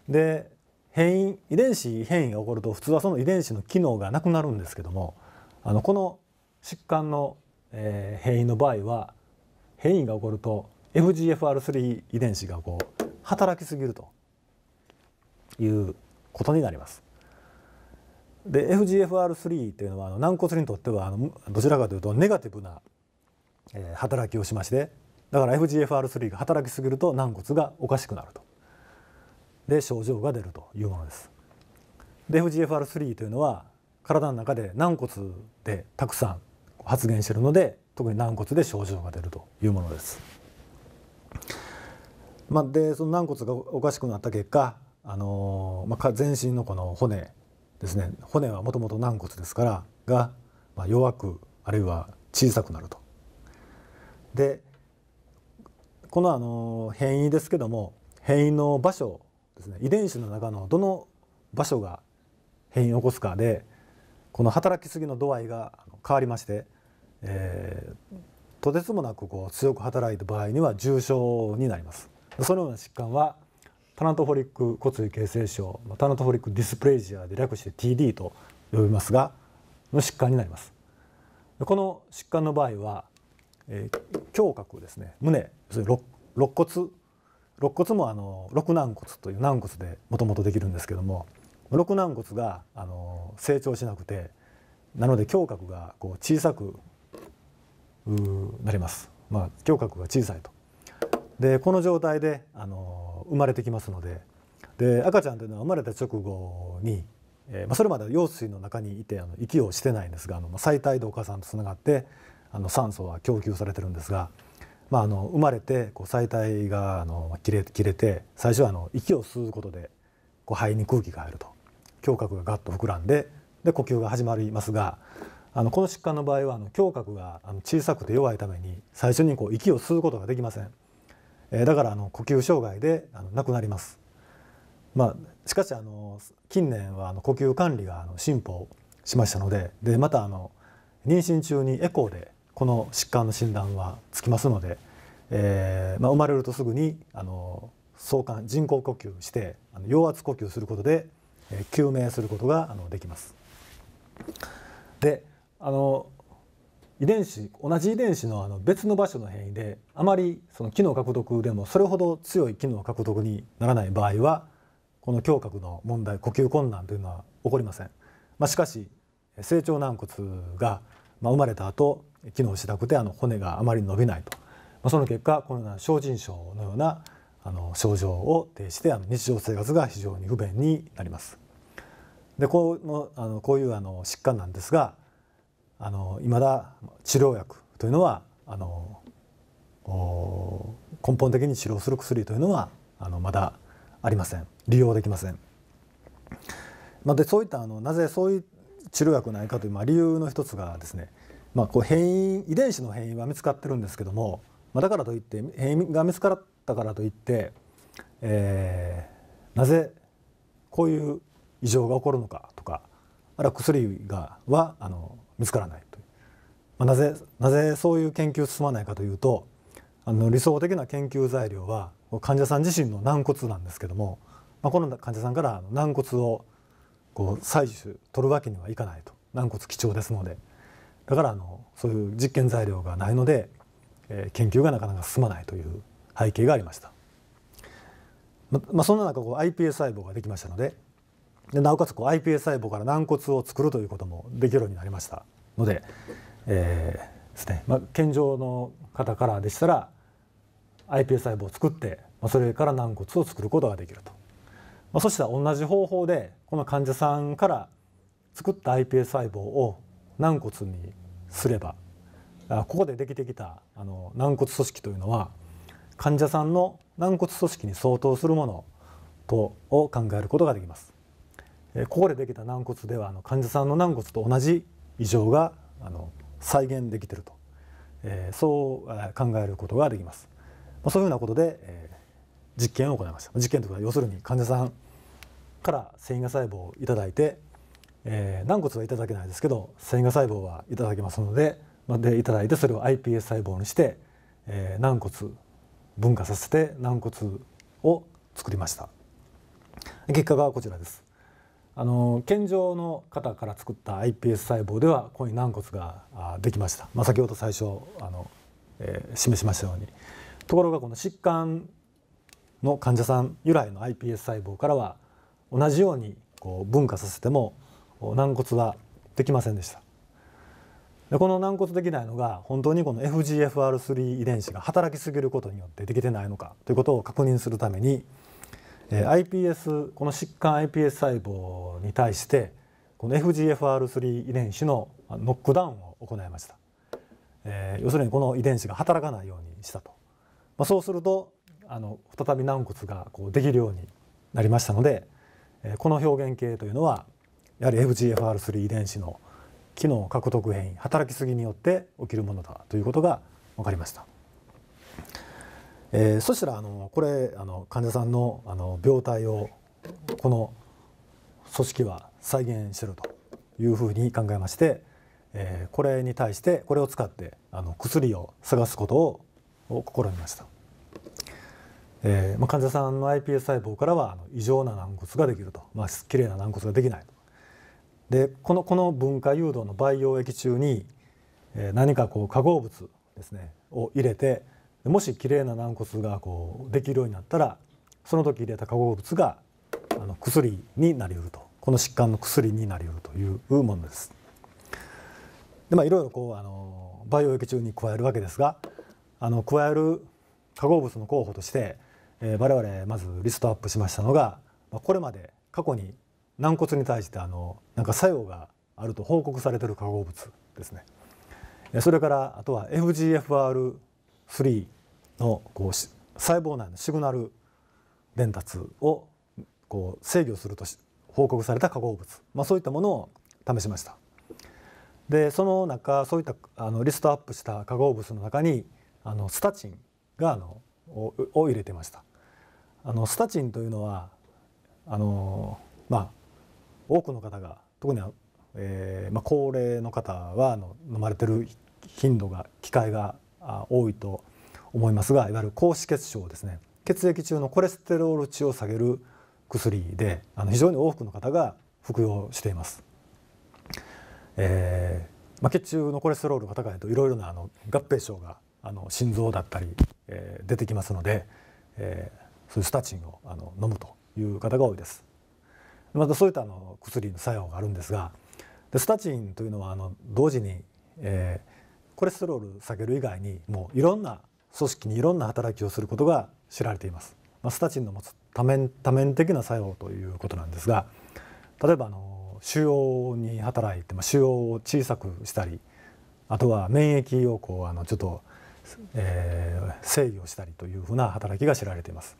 で変異遺伝子変異が起こると普通はその遺伝子の機能がなくなるんですけどもあのこの疾患の、えー、変異の場合は変異が起こると FGFR3 遺伝子がこう働きすぎるということになります。で FGFR3 というのは軟骨にとってはどちらかというとネガティブな、え働きをしましてだから FGFR3 が働きすぎると軟骨がおかしくなるとで症状が出るというものです。で FGFR3 というのは体の中で軟骨でたくさん発現しているので特に軟骨で症状が出るというものです。まあ、でその軟骨がおかしくなった結果、あのまあ、全身のこの骨ですね骨はもともと軟骨ですからが、ま弱くあるいは小さくなると。でこのあの変異ですけども変異の場所ですね遺伝子の中のどの場所が変異を起こすかでこの働きすぎの度合いが変わりまして、えー、とてつもなくこう強く働いた場合には重症になります。そのような疾患はタナトフォリック骨髄形成症タナトフォリックディスプレイジアで略して TD と呼びますがの疾患になりますこの疾患の場合は、えー、胸郭ですね胸肋骨肋骨もあの肋軟骨という軟骨でもともとできるんですけども肋軟骨があの成長しなくてなので胸郭がこう小さくなります、まあ、胸郭が小さいとでこの状態であの生まれてきますのでで赤ちゃんというのは生まれた直後に、えーまあ、それまで羊水の中にいてあの息をしてないんですがあの、まあ、最大でお母さんとつながってあの酸素は供給されてるんですが、まあ、あの生まれてこう最大があの切れ切れて最初はあの息を吸うことでこう肺に空気が入ると胸郭がガッと膨らんでで呼吸が始まりますがあのこの疾患の場合はあの胸郭が小さくて弱いために最初にこう息を吸うことができません。えだからあの呼吸障害であの亡くなります。まあ、しかしあの近年はあの呼吸管理があの進歩しましたのででまたあの妊娠中にエコーでこの疾患の診断はつきますので、えーまあ、生まれるとすぐにあの相関人工呼吸してあの陽圧呼吸することで、え救命することがあのできます。であの遺伝子同じ遺伝子のあの別の場所の変異であまりその機能獲得でもそれほど強い機能獲得にならない場合はこの胸郭の問題呼吸困難というのは起こりません。まあ、しかし成長軟骨が生まれた後機能しなくてあの骨があまり伸びないと、まあ、その結果このような小腎症のようなあの症状を呈してあの日常生活が非常に不便になります。でこのあのこういうあの疾患なんですがあの未だ治療薬というのはあの根本的に治療する薬というのはあのまだありません利用できません。まあ、でそういったあのなぜそういう治療薬ないかという、まあ、理由の一つがですね、まあ、こう変異遺伝子の変異は見つかってるんですけども、まあ、だからといって変異が見つかったからといって、えー、なぜこういう異常が起こるのかとかあるいは薬がはあの見つからないという、まあ、なぜなぜそういう研究進まないかというとあの理想的な研究材料は患者さん自身の軟骨なんですけども、まあ、この患者さんから軟骨をこう採取取るわけにはいかないと軟骨貴重ですのでだからあのそういう実験材料がないので、えー、研究がなかなか進まないという背景がありました。ままあ、そんな中こう iPS 細胞ができましたのででなおかつこう iPS 細胞から軟骨を作るということもできるようになりましたので、えーですねまあ、健常の方からでしたら iPS 細胞を作って、まあ、それから軟骨を作ることができると、まあ、そしたら同じ方法でこの患者さんから作った iPS 細胞を軟骨にすればここでできてきたあの軟骨組織というのは患者さんの軟骨組織に相当するものとを考えることができます。ここでできた軟骨ではあの患者さんの軟骨と同じ異常があの再現できていると、えー、そう考えることができます。まあ、そういうようなことで、えー、実験を行いました。実験というのは要するに患者さんから繊維芽細胞を頂いて、えー、軟骨はいただけないですけど繊維芽細胞はいただけますので、まあ、でいただいてそれを iPS 細胞にして、えー、軟骨分化させて軟骨を作りました。結果がこちらです。あの健常の方から作った iPS 細胞ではこういう軟骨ができました、まあ、先ほど最初あの、えー、示しましたようにところがこの疾患の患者さん由来の iPS 細胞からは同じようにこう分化させても軟骨はできませんでしたでこの軟骨できないのが本当にこの FGFR3 遺伝子が働きすぎることによってできてないのかということを確認するためにえー、iPS この疾患 iPS 細胞に対してこの FGFR3 遺伝子のノックダウンを行いました、えー、要するにこの遺伝子が働かないようにしたと、まあ、そうするとあの再び軟骨がこうできるようになりましたので、えー、この表現系というのはやはり FGFR3 遺伝子の機能獲得変異働きすぎによって起きるものだということが分かりました。えー、そしたらあのこれあの患者さんのあの病態をこの組織は再現してるというふうに考えまして、えー、これに対してこれを使ってあの薬を探すことを試みました、えーまあ、患者さんの iPS 細胞からはあの異常な軟骨ができると、まあ綺麗な軟骨ができないでこのこの分解誘導の培養液中に、えー、何かこう化合物ですねを入れてもし綺麗な軟骨がこうできるようになったらその時入れた化合物があの薬になりうるとこの疾患の薬になりうるというものです。でまあいろいろこうあの培養液中に加えるわけですがあの加える化合物の候補として、えー、我々まずリストアップしましたのが、まあ、これまで過去に軟骨に対してあのなんか作用があると報告されている化合物ですね。それからあとは FGFR3 のこう細胞内のシグナル伝達をこう制御すると報告された化合物、まあ、そういったものを試しました。でその中そういったあのリストアップした化合物の中にあのスタチンがあのをを入れてました。あのスタチンというのはあのまあ多くの方が特には、えーまあ、高齢の方はあの飲まれてる頻度が機会が多いと思いますがいわゆる高脂血症ですね血液中のコレステロール値を下げる薬であの非常に多くの方が服用しています。えーまあ、血中のコレステロールが高いといろいろなあの合併症があの心臓だったり、えー、出てきますので、えー、そういうスタチンをあの飲むという方が多いです。またそういったあの薬の作用があるんですがでスタチンというのはあの同時に、えー、コレステロール下げる以外にもういろんな組織にいろんな働きをすることが知られています。まあ、スタチンの持つ多面多面的な作用ということなんですが例えばあの腫瘍に働いて、まあ、腫瘍を小さくしたりあとは免疫をこうあのちょっと、えー、制御したりというふうな働きが知られています。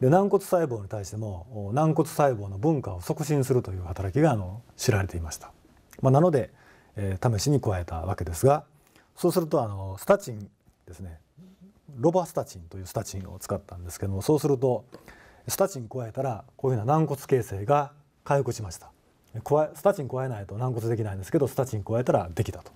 で軟骨細胞に対しても軟骨細胞の分化を促進するという働きがあの知られていました、まあ、なので、えー、試しに加えたわけですがそうするとあのスタチンですねロバスタチンというスタチンを使ったんですけどもそうするとスタチン加えたらこういうふうな軟骨形成が回復しましたスタチン加えないと軟骨できないんですけどスタチン加えたらできたと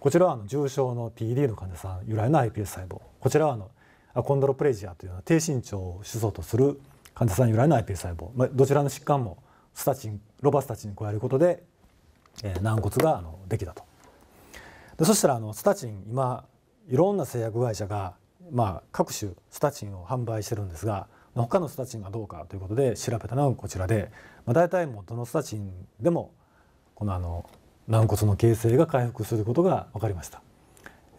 こちらはあの重症の PD の患者さん由来の iPS 細胞こちらはあのアコンドロプレジアというのは低身長を主訴とする患者さん由来の iPS 細胞、まあ、どちらの疾患もスタチンロバスタチンに加えることで、えー、軟骨があのできたとでそしたらあのスタチン今いろんな製薬会社がまあ、各種スタチンを販売してるんですが他のスタチンがどうかということで調べたのがこちらで、まあ、大体もどのスタチンでもこのあの軟骨の形成が回復することが分かりました、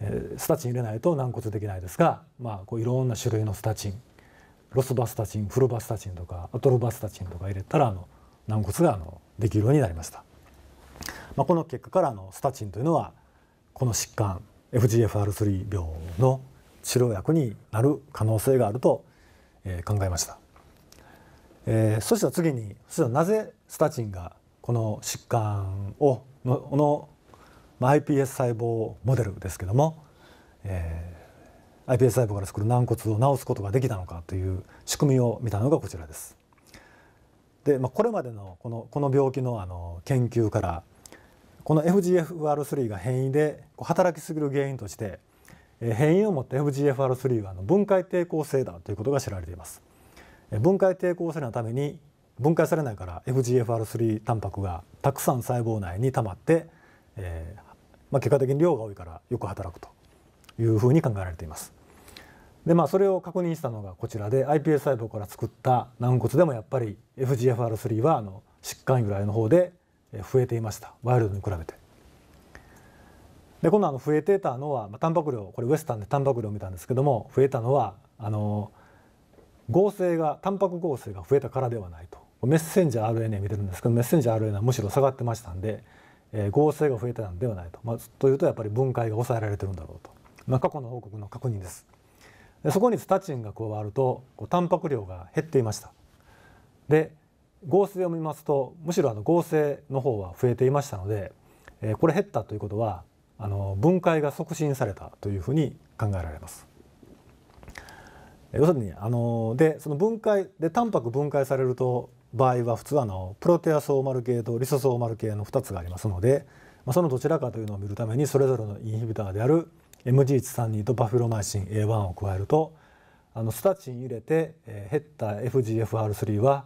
えー、スタチン入れないと軟骨できないですが、まあ、こういろんな種類のスタチンロスバスタチンフルバスタチンとかアトロバスタチンとか入れたらあの軟骨があのできるようになりました、まあ、この結果からあのスタチンというのはこの疾患 FGFR3 病の治療薬になる可能性があると、え考えました、えー、そしたら次にそしたらなぜスタチンがこの疾患をのの、iPS 細胞モデルですけども、えー、iPS 細胞から作る軟骨を治すことができたのかという仕組みを見たのがこちらです。で、まあ、これまでのこのこの病気のあの研究からこの FGFR3 が変異で働きすぎる原因として変異を持った FGFR3 は分解抵抗性だということが知られています分解抵抗性のために分解されないから FGFR3 タンパクがたくさん細胞内に溜まって、えー、まあ、結果的に量が多いからよく働くというふうに考えられていますでまあそれを確認したのがこちらで iPS 細胞から作った軟骨でもやっぱり FGFR3 はあの疾患由来の方で増えていましたワイルドに比べてで今度あの増えてたのは、まあ、タンパク量これウエスタンでタンパク量を見たんですけども増えたのはあの合成がタンパク合成が増えたからではないとメッセンジャー RNA 見てるんですけどメッセンジャー RNA はむしろ下がってましたんで、えー、合成が増えたんではないと、まあ、というとやっぱり分解が抑えられてるんだろうと、まあ、過去の報告の確認です。でそこにスタチンが加わるとこうタンパク量が減っていました。で合成を見ますとむしろあの合成の方は増えていましたので、えー、これ減ったということはあの分解が促進されたというふうに考えられます。要するにあのでその分解でタンパク分解されると場合は普通あのプロテアソーマル系とリソソーマル系の2つがありますので、まあ、そのどちらかというのを見るためにそれぞれのインヒビターである m g h 3 2とバフィロマイシン A1 を加えるとあのスタチン入れて、えー、減った FGFR3 は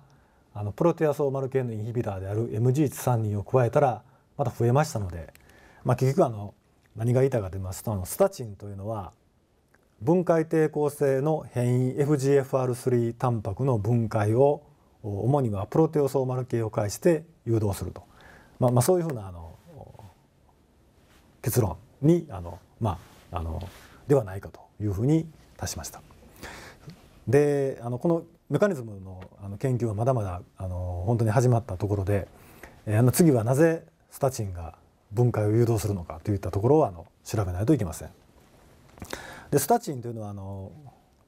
あのプロテアソーマル系のインヒビターである m g h 3 2を加えたらまた増えましたので、まあ、結局あの何が言いたいかと言いますとあのスタチンというのは分解抵抗性の変異 FGFR3 タンパクの分解を主にはプロテオソーマル系を介して誘導すると、まあ、まあそういうふうなあの結論にあの、まあ、あのではないかというふうに達しました。であのこのメカニズムのあの研究はまだまだあの本当に始まったところで、えー、あの次はなぜスタチンが分解を誘導するのかといったところをあの調べないといけません。でスタチンというのはあの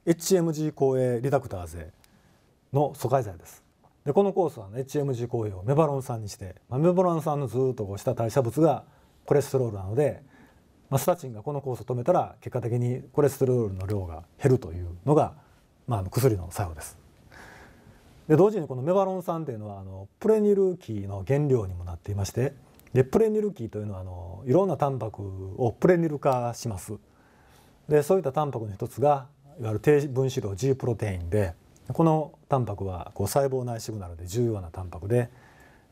HMG 抗 A リダクターゼの阻害剤です。でこの酵素は、HMG 抗 A をメバロン酸にして、まあ、メバロン酸のずっとこうした代謝物がコレステロールなので、まあ、スタチンがこの酵素を止めたら結果的にコレステロールの量が減るというのが、まあ、あの薬の作用です。で同時にこのメバロン酸というのはあのプレニルキーの原料にもなっていましてでプレニルキーというのはあのいろんなタンパクをプレニル化します。でそういったタンパクの一つがいわゆる低分子量 G プロテインでこのタンパクはこう細胞内シグナルで重要なタンパクで、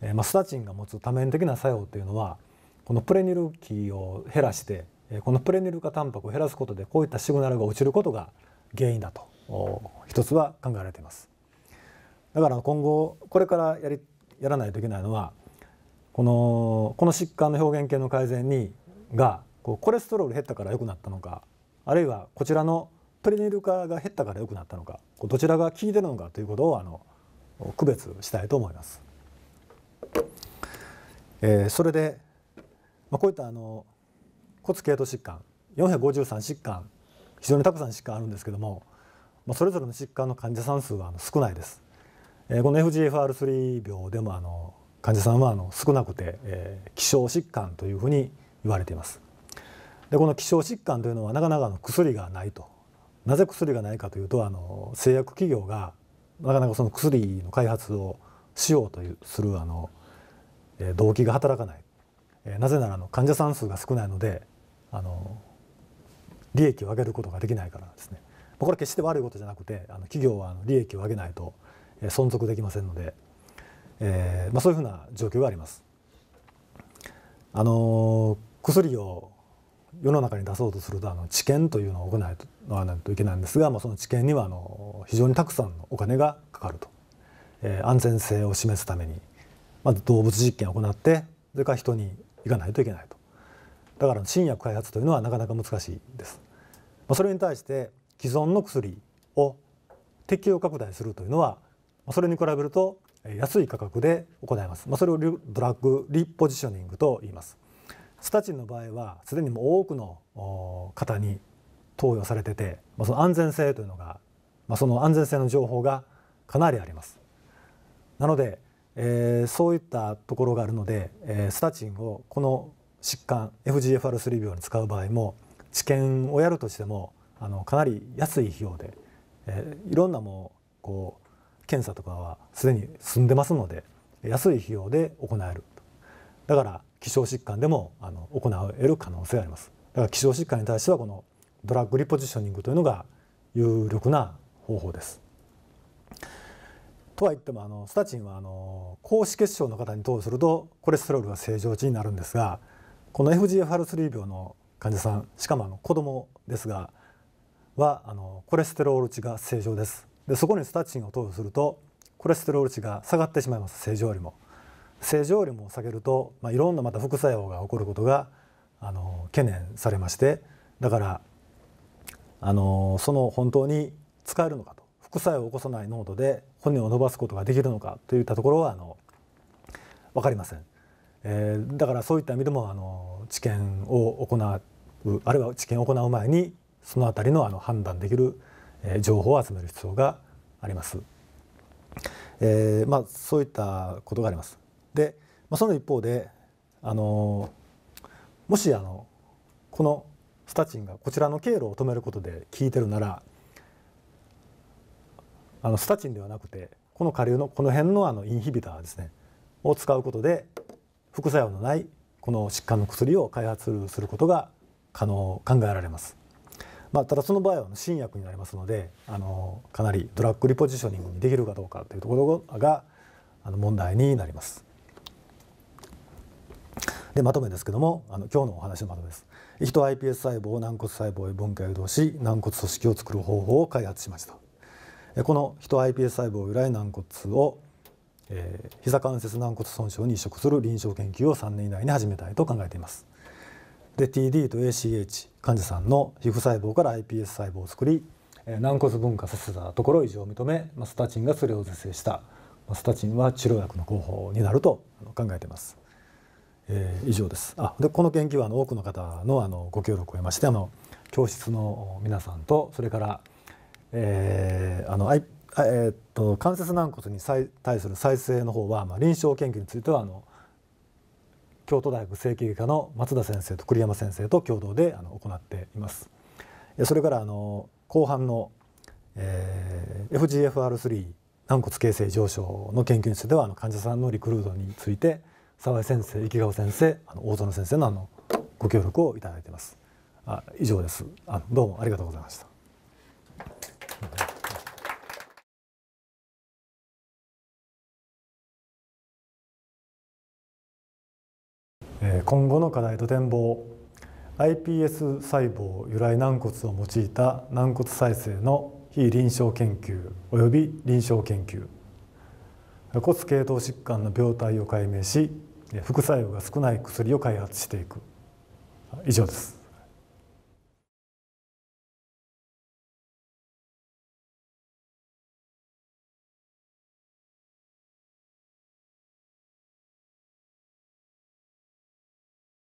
えーまあ、スタチンが持つ多面的な作用というのはこのプレニルキーを減らしてこのプレニル化タンパクを減らすことでこういったシグナルが落ちることが原因だと一つは考えられています。だから今後これからやりやらないといけないのはこのこの疾患の表現系の改善にがこうコレステロール減ったから良くなったのかあるいはこちらのトリニル化が減ったから良くなったのかどちらが効いてるのかということをあの区別したいと思います。えー、それで、まあ、こういったあの骨系統疾患453疾患非常にたくさん疾患あるんですけども、まあ、それぞれの疾患の患者さん数は少ないです。えー、この FGFR3 病でもあの患者さんはあの少なくて、えー、希少疾患というふうに言われています。でこの希少疾患というのはなかなかの薬がないとなぜ薬がないかというとあの製薬企業がなかなかその薬の開発をしようというするあの、えー、動機が働かない、えー、なぜならの患者さん数が少ないのであの利益を上げることができないからですねこれは決して悪いことじゃなくてあの企業は利益を上げないと、え存続できませんので。えーまあ、そういうふうな状況があります。あの薬を世の中に出そうとするとあの治験というのを行わないといけないんですが、まあ、その治験にはあの非常にたくさんのお金がかかると、えー、安全性を示すためにまず動物実験を行ってそれから人に行かないといけないとだから新薬開発というのはなかなか難しいです。まあ、それに対して既存の薬を適用拡大するというのはそれに比べると安い価格で行います、まあ、それをドラッグリポジショニングと言いますスタチンの場合はすでにもう多くの方に投与されてて、まあ、その安全性というのが、まあ、その安全性の情報がかなりありますなので、えー、そういったところがあるので、えー、スタチンをこの疾患 FGFR3 病に使う場合も治験をやるとしてもあのかなり安い費用で、えー、いろんなもうこう検査とかはすでに進んでますので安い費用で行えるだから希少疾患でもあの行える可能性がありますだから希少疾患に対してはこのドラッグリポジショニングというのが有力な方法です。とは言ってもあのスタチンはあの高脂血症の方に投与するとコレステロールが正常値になるんですがこの FGFR3 病の患者さんしかもあの子供ですがはあのコレステロール値が正常ですでそこにスタチンを投与するとコレステロール値が下がってしまいます正常よりも正常よりも下げると、まあ、いろんなまた副作用が起こることがあの懸念されましてだからあのその本当に使えるのかと副作用を起こさない濃度で骨を伸ばすことができるのかといったところはあの分かりません、えー、だからそういった意味でもあの治験を行うあるいは治験を行う前にその辺りのあの判断できる情報を集める必要があります。えー、まあ、そういったことがあります。で、まあ、その一方で、あのもしあのこのスタチンがこちらの経路を止めることで効いてるならあのスタチンではなくてこの下流のこの辺のあのインヒビターですねを使うことで副作用のないこの疾患の薬を開発することが可能考えられます。まあ、ただその場合は新薬になりますのであのかなりドラッグリポジショニングにできるかどうかというところがあの問題になります。でまとめですけどもあの今日のお話のまとめです。人 iPS 細胞を軟骨細胞へ分解を移動し軟骨組織を作る方法を開発しました。この人 iPS 細胞由来軟骨を、えー、膝関節軟骨損傷に移植する臨床研究を3年以内に始めたいと考えています。で TD と ACH 患者さんの皮膚細胞から iPS 細胞を作り軟骨分化させたところ異常を認めスタチンがそれを是正したスタチンは治療薬の候補になると考えています。えー、以上ですあでこの研究はあの多くの方のあのご協力を得ましてあの教室の皆さんとそれから、えー、あのあえー、っと関節軟骨に対する再生の方は、まあ、臨床研究についてはあの京都大学整形外科の松田先生と栗山先生と共同であの行っています。それからあの後半の、えー、FGFR3 軟骨形成上昇の研究室ではあの患者さんのリクルートについて澤井先生池川先生あの大園先生のあのご協力をいただいています。あ以上ですあどうもありがとうございました。今後の課題と展望 iPS 細胞由来軟骨を用いた軟骨再生の非臨床研究及び臨床研究骨系統疾患の病態を解明し副作用が少ない薬を開発していく以上です